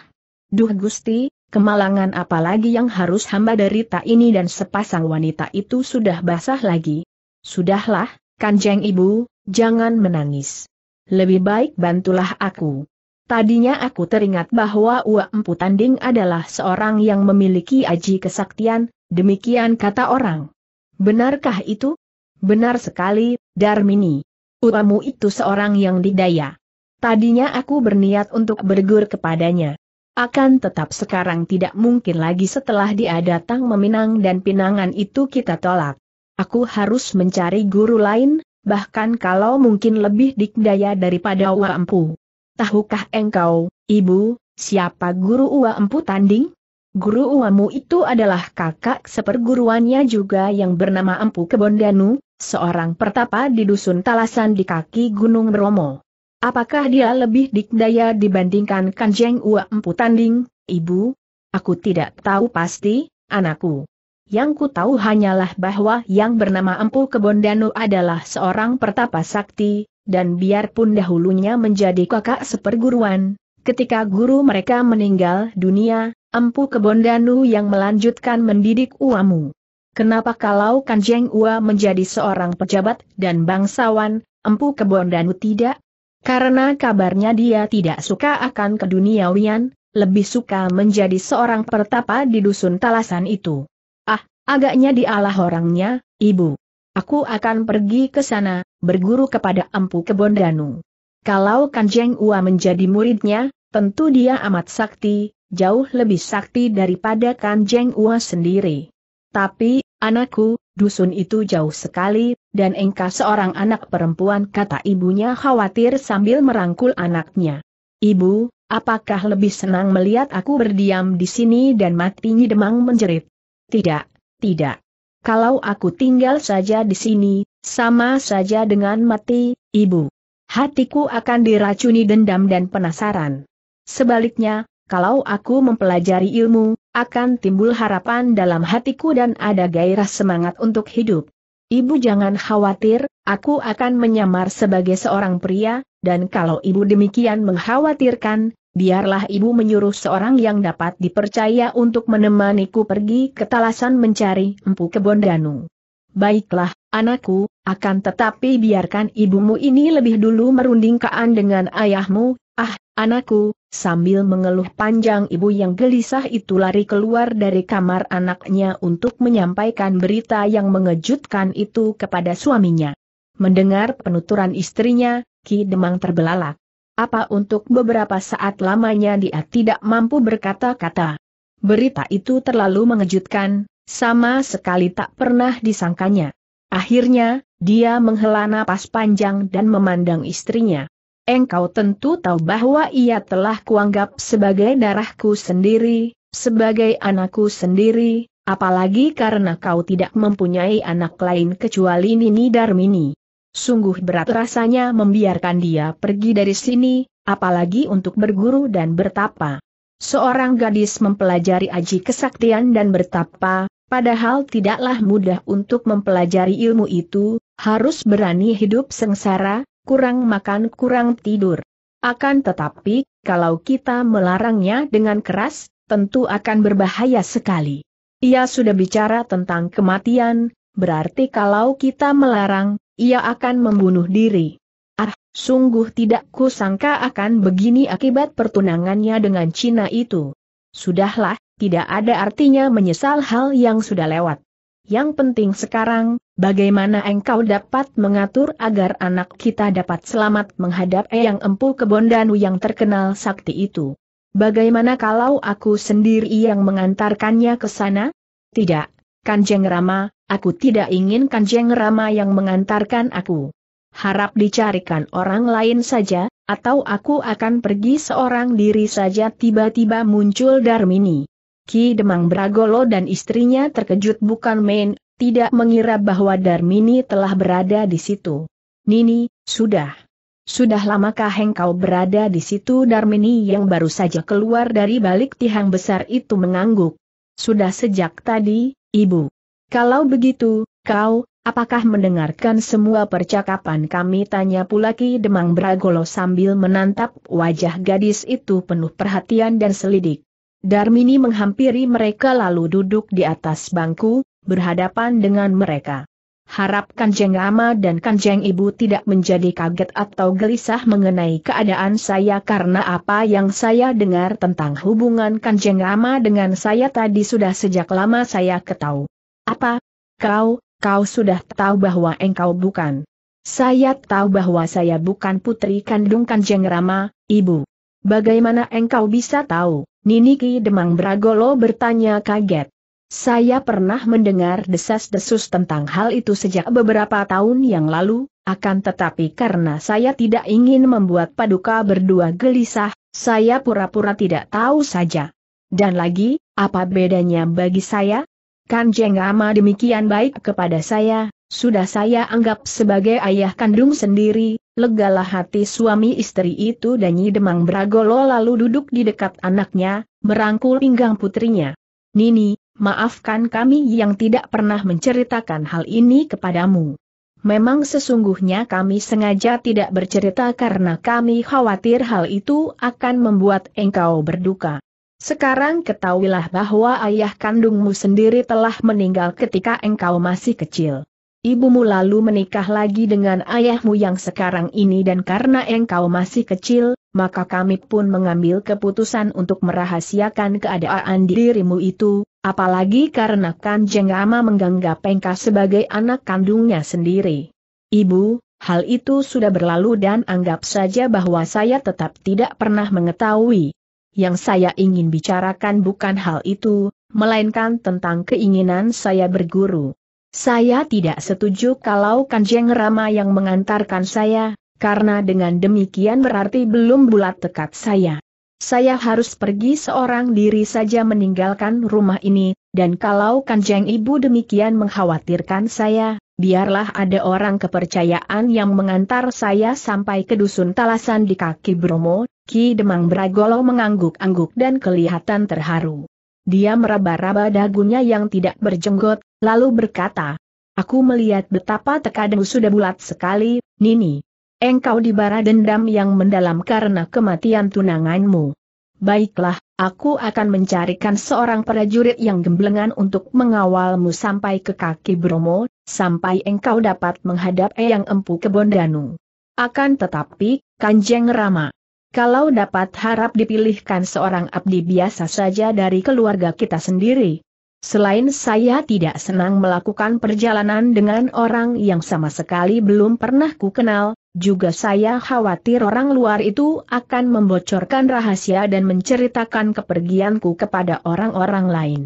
Duh Gusti, Kemalangan apalagi yang harus hamba derita ini dan sepasang wanita itu sudah basah lagi. Sudahlah, Kanjeng Ibu, jangan menangis. Lebih baik bantulah aku. Tadinya aku teringat bahwa Ua Empu Tanding adalah seorang yang memiliki aji kesaktian, demikian kata orang. Benarkah itu? Benar sekali, Darmini. Uamu itu seorang yang didaya. Tadinya aku berniat untuk bergur kepadanya. Akan tetap sekarang tidak mungkin lagi setelah dia datang meminang dan pinangan itu kita tolak. Aku harus mencari guru lain, bahkan kalau mungkin lebih dikdaya daripada Empu. Tahukah engkau, ibu, siapa guru Empu tanding? Guru Uamu itu adalah kakak seperguruannya juga yang bernama Empu Kebondanu, seorang pertapa di dusun Talasan di kaki Gunung Bromo. Apakah dia lebih dikdaya dibandingkan Kanjeng Ua Empu Tanding, Ibu? Aku tidak tahu pasti, anakku. Yang ku tahu hanyalah bahwa yang bernama Empu Kebondanu adalah seorang pertapa sakti, dan biarpun dahulunya menjadi kakak seperguruan, ketika guru mereka meninggal dunia, Empu Kebondanu yang melanjutkan mendidik uamu. Kenapa kalau Kanjeng Ua menjadi seorang pejabat dan bangsawan, Empu Kebondanu tidak? Karena kabarnya dia tidak suka akan keduniawian, lebih suka menjadi seorang pertapa di dusun talasan itu. Ah, agaknya dialah orangnya, ibu. Aku akan pergi ke sana, berguru kepada Empu Kebondanu. Kalau Kanjeng Ua menjadi muridnya, tentu dia amat sakti, jauh lebih sakti daripada Kanjeng Ua sendiri. Tapi, anakku, dusun itu jauh sekali, dan engkau seorang anak perempuan kata ibunya khawatir sambil merangkul anaknya. Ibu, apakah lebih senang melihat aku berdiam di sini dan mati demang menjerit? Tidak, tidak. Kalau aku tinggal saja di sini, sama saja dengan mati, ibu. Hatiku akan diracuni dendam dan penasaran. Sebaliknya, kalau aku mempelajari ilmu, akan timbul harapan dalam hatiku dan ada gairah semangat untuk hidup. Ibu jangan khawatir, aku akan menyamar sebagai seorang pria, dan kalau ibu demikian mengkhawatirkan, biarlah ibu menyuruh seorang yang dapat dipercaya untuk menemaniku pergi ke talasan mencari empu kebon danu. Baiklah, anakku, akan tetapi biarkan ibumu ini lebih dulu merundingkaan dengan ayahmu, ah, anakku, Sambil mengeluh panjang ibu yang gelisah itu lari keluar dari kamar anaknya untuk menyampaikan berita yang mengejutkan itu kepada suaminya. Mendengar penuturan istrinya, Ki Demang terbelalak. Apa untuk beberapa saat lamanya dia tidak mampu berkata-kata. Berita itu terlalu mengejutkan, sama sekali tak pernah disangkanya. Akhirnya, dia menghela napas panjang dan memandang istrinya engkau tentu tahu bahwa ia telah kuanggap sebagai darahku sendiri, sebagai anakku sendiri, apalagi karena kau tidak mempunyai anak lain kecuali Nini Darmini. Sungguh berat rasanya membiarkan dia pergi dari sini, apalagi untuk berguru dan bertapa. Seorang gadis mempelajari aji kesaktian dan bertapa, padahal tidaklah mudah untuk mempelajari ilmu itu, harus berani hidup sengsara, kurang makan kurang tidur. Akan tetapi, kalau kita melarangnya dengan keras, tentu akan berbahaya sekali. Ia sudah bicara tentang kematian, berarti kalau kita melarang, ia akan membunuh diri. Ah, sungguh tidak kusangka akan begini akibat pertunangannya dengan Cina itu. Sudahlah, tidak ada artinya menyesal hal yang sudah lewat. Yang penting sekarang, bagaimana engkau dapat mengatur agar anak kita dapat selamat menghadap Eyang Empu Kebondanu yang terkenal sakti itu? Bagaimana kalau aku sendiri yang mengantarkannya ke sana? Tidak, Kanjeng Rama, aku tidak ingin Kanjeng Rama yang mengantarkan aku. Harap dicarikan orang lain saja, atau aku akan pergi seorang diri saja tiba-tiba muncul Darmini. Ki Demang Bragolo dan istrinya terkejut bukan main, tidak mengira bahwa Darmini telah berada di situ. Nini, sudah. Sudah lamakah engkau berada di situ Darmini yang baru saja keluar dari balik tiang besar itu mengangguk. Sudah sejak tadi, ibu. Kalau begitu, kau, apakah mendengarkan semua percakapan kami tanya pula Ki Demang Bragolo sambil menantap wajah gadis itu penuh perhatian dan selidik. Darmini menghampiri mereka lalu duduk di atas bangku, berhadapan dengan mereka. Harap Kanjeng Rama dan Kanjeng Ibu tidak menjadi kaget atau gelisah mengenai keadaan saya karena apa yang saya dengar tentang hubungan Kanjeng Rama dengan saya tadi sudah sejak lama saya ketahui. Apa? Kau, kau sudah tahu bahwa engkau bukan. Saya tahu bahwa saya bukan putri kandung Kanjeng Rama, Ibu. Bagaimana engkau bisa tahu? Nini Ki Demang Bragolo bertanya kaget. Saya pernah mendengar desas-desus tentang hal itu sejak beberapa tahun yang lalu, akan tetapi karena saya tidak ingin membuat paduka berdua gelisah, saya pura-pura tidak tahu saja. Dan lagi, apa bedanya bagi saya? Kanjeng Rama demikian baik kepada saya, sudah saya anggap sebagai ayah kandung sendiri, legalah hati suami istri itu dan Nyi Demang Bragolo lalu duduk di dekat anaknya, merangkul pinggang putrinya. Nini, maafkan kami yang tidak pernah menceritakan hal ini kepadamu. Memang sesungguhnya kami sengaja tidak bercerita karena kami khawatir hal itu akan membuat engkau berduka. Sekarang ketahuilah bahwa ayah kandungmu sendiri telah meninggal ketika engkau masih kecil. Ibumu lalu menikah lagi dengan ayahmu yang sekarang ini dan karena engkau masih kecil, maka kami pun mengambil keputusan untuk merahasiakan keadaan dirimu itu, apalagi karena kan Jengama menganggap engkau sebagai anak kandungnya sendiri. Ibu, hal itu sudah berlalu dan anggap saja bahwa saya tetap tidak pernah mengetahui. Yang saya ingin bicarakan bukan hal itu, melainkan tentang keinginan saya berguru. Saya tidak setuju kalau Kanjeng Rama yang mengantarkan saya, karena dengan demikian berarti belum bulat tekad saya. Saya harus pergi seorang diri saja meninggalkan rumah ini, dan kalau Kanjeng Ibu demikian mengkhawatirkan saya, biarlah ada orang kepercayaan yang mengantar saya sampai ke dusun talasan di kaki Bromo, Ki Demang Bragolo mengangguk-angguk dan kelihatan terharu. Dia meraba-raba dagunya yang tidak berjenggot, lalu berkata, Aku melihat betapa tekadmu sudah bulat sekali, Nini. Engkau dibara dendam yang mendalam karena kematian tunanganmu. Baiklah, aku akan mencarikan seorang prajurit yang gemblengan untuk mengawalmu sampai ke kaki Bromo, sampai engkau dapat menghadap Eyang Empu Kebondanu. Akan tetapi, Kanjeng Rama, kalau dapat harap dipilihkan seorang abdi biasa saja dari keluarga kita sendiri. Selain saya tidak senang melakukan perjalanan dengan orang yang sama sekali belum pernah kukenal, juga saya khawatir orang luar itu akan membocorkan rahasia dan menceritakan kepergianku kepada orang-orang lain.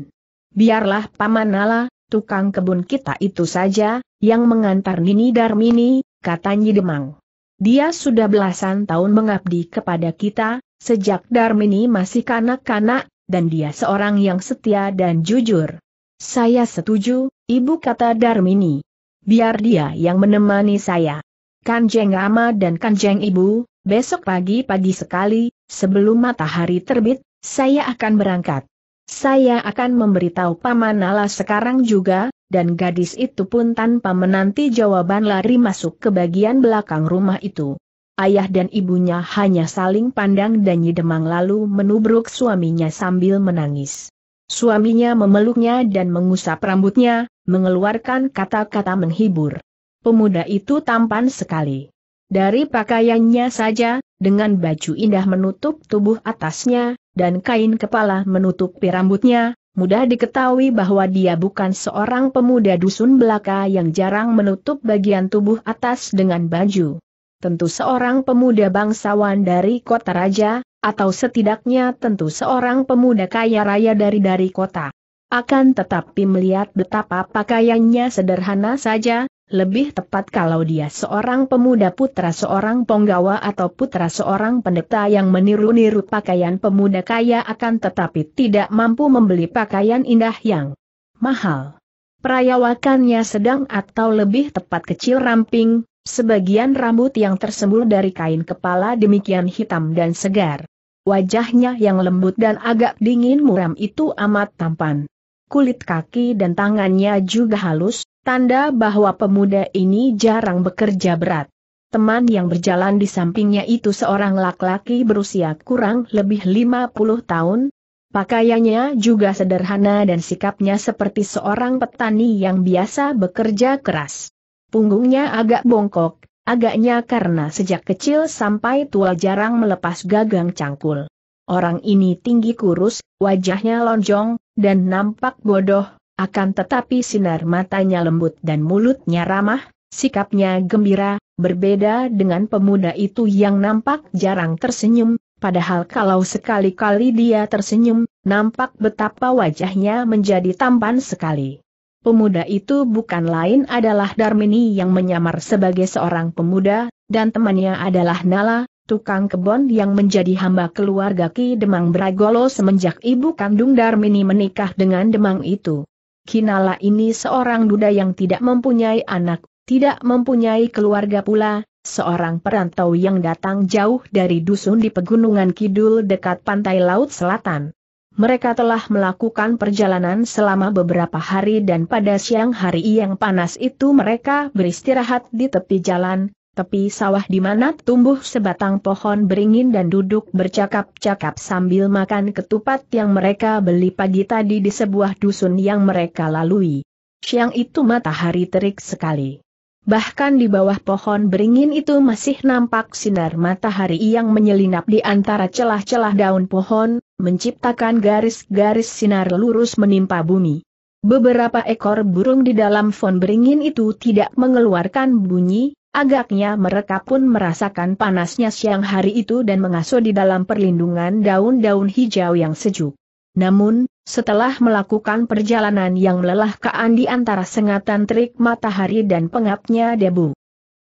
Biarlah Paman Nala, tukang kebun kita itu saja, yang mengantar Nini Darmini, kata Nyi Demang. Dia sudah belasan tahun mengabdi kepada kita, sejak Darmini masih kanak-kanak, dan dia seorang yang setia dan jujur. Saya setuju, ibu kata Darmini. Biar dia yang menemani saya. Kanjeng Rama dan Kanjeng Ibu, besok pagi-pagi sekali, sebelum matahari terbit, saya akan berangkat. Saya akan memberitahu Paman Nala sekarang juga, dan gadis itu pun tanpa menanti jawaban lari masuk ke bagian belakang rumah itu. Ayah dan ibunya hanya saling pandang dan nyidemang lalu menubruk suaminya sambil menangis. Suaminya memeluknya dan mengusap rambutnya, mengeluarkan kata-kata menghibur. Pemuda itu tampan sekali. Dari pakaiannya saja, dengan baju indah menutup tubuh atasnya, dan kain kepala menutupi rambutnya, mudah diketahui bahwa dia bukan seorang pemuda dusun belaka yang jarang menutup bagian tubuh atas dengan baju. Tentu seorang pemuda bangsawan dari kota raja, atau setidaknya tentu seorang pemuda kaya raya dari dari kota. Akan tetapi melihat betapa pakaiannya sederhana saja, lebih tepat kalau dia seorang pemuda putra seorang penggawa atau putra seorang pendeta yang meniru-niru pakaian pemuda kaya akan tetapi tidak mampu membeli pakaian indah yang mahal. Perayawakannya sedang atau lebih tepat kecil ramping, sebagian rambut yang tersembul dari kain kepala demikian hitam dan segar. Wajahnya yang lembut dan agak dingin muram itu amat tampan. Kulit kaki dan tangannya juga halus, Tanda bahwa pemuda ini jarang bekerja berat. Teman yang berjalan di sampingnya itu seorang laki-laki berusia kurang lebih 50 tahun. Pakaiannya juga sederhana dan sikapnya seperti seorang petani yang biasa bekerja keras. Punggungnya agak bongkok, agaknya karena sejak kecil sampai tua jarang melepas gagang cangkul. Orang ini tinggi kurus, wajahnya lonjong, dan nampak bodoh, akan tetapi sinar matanya lembut dan mulutnya ramah, sikapnya gembira, berbeda dengan pemuda itu yang nampak jarang tersenyum, Padahal kalau sekali-kali dia tersenyum, nampak betapa wajahnya menjadi tampan sekali. Pemuda itu bukan lain adalah Darmini yang menyamar sebagai seorang pemuda, dan temannya adalah Nala, tukang kebon yang menjadi hamba keluarga Ki Demang Bragolo semenjak ibu kandung Darmini menikah dengan Demang itu. Kinala ini seorang duda yang tidak mempunyai anak, tidak mempunyai keluarga pula, seorang perantau yang datang jauh dari dusun di pegunungan kidul dekat pantai laut selatan. Mereka telah melakukan perjalanan selama beberapa hari dan pada siang hari yang panas itu mereka beristirahat di tepi jalan, tepi sawah di mana tumbuh sebatang pohon beringin dan duduk bercakap-cakap sambil makan ketupat yang mereka beli pagi tadi di sebuah dusun yang mereka lalui. Siang itu matahari terik sekali. Bahkan di bawah pohon beringin itu masih nampak sinar matahari yang menyelinap di antara celah-celah daun pohon, menciptakan garis-garis sinar lurus menimpa bumi. Beberapa ekor burung di dalam pohon beringin itu tidak mengeluarkan bunyi, Agaknya mereka pun merasakan panasnya siang hari itu dan mengasuh di dalam perlindungan daun-daun hijau yang sejuk. Namun, setelah melakukan perjalanan yang melelahkan di antara sengatan terik matahari dan pengapnya debu,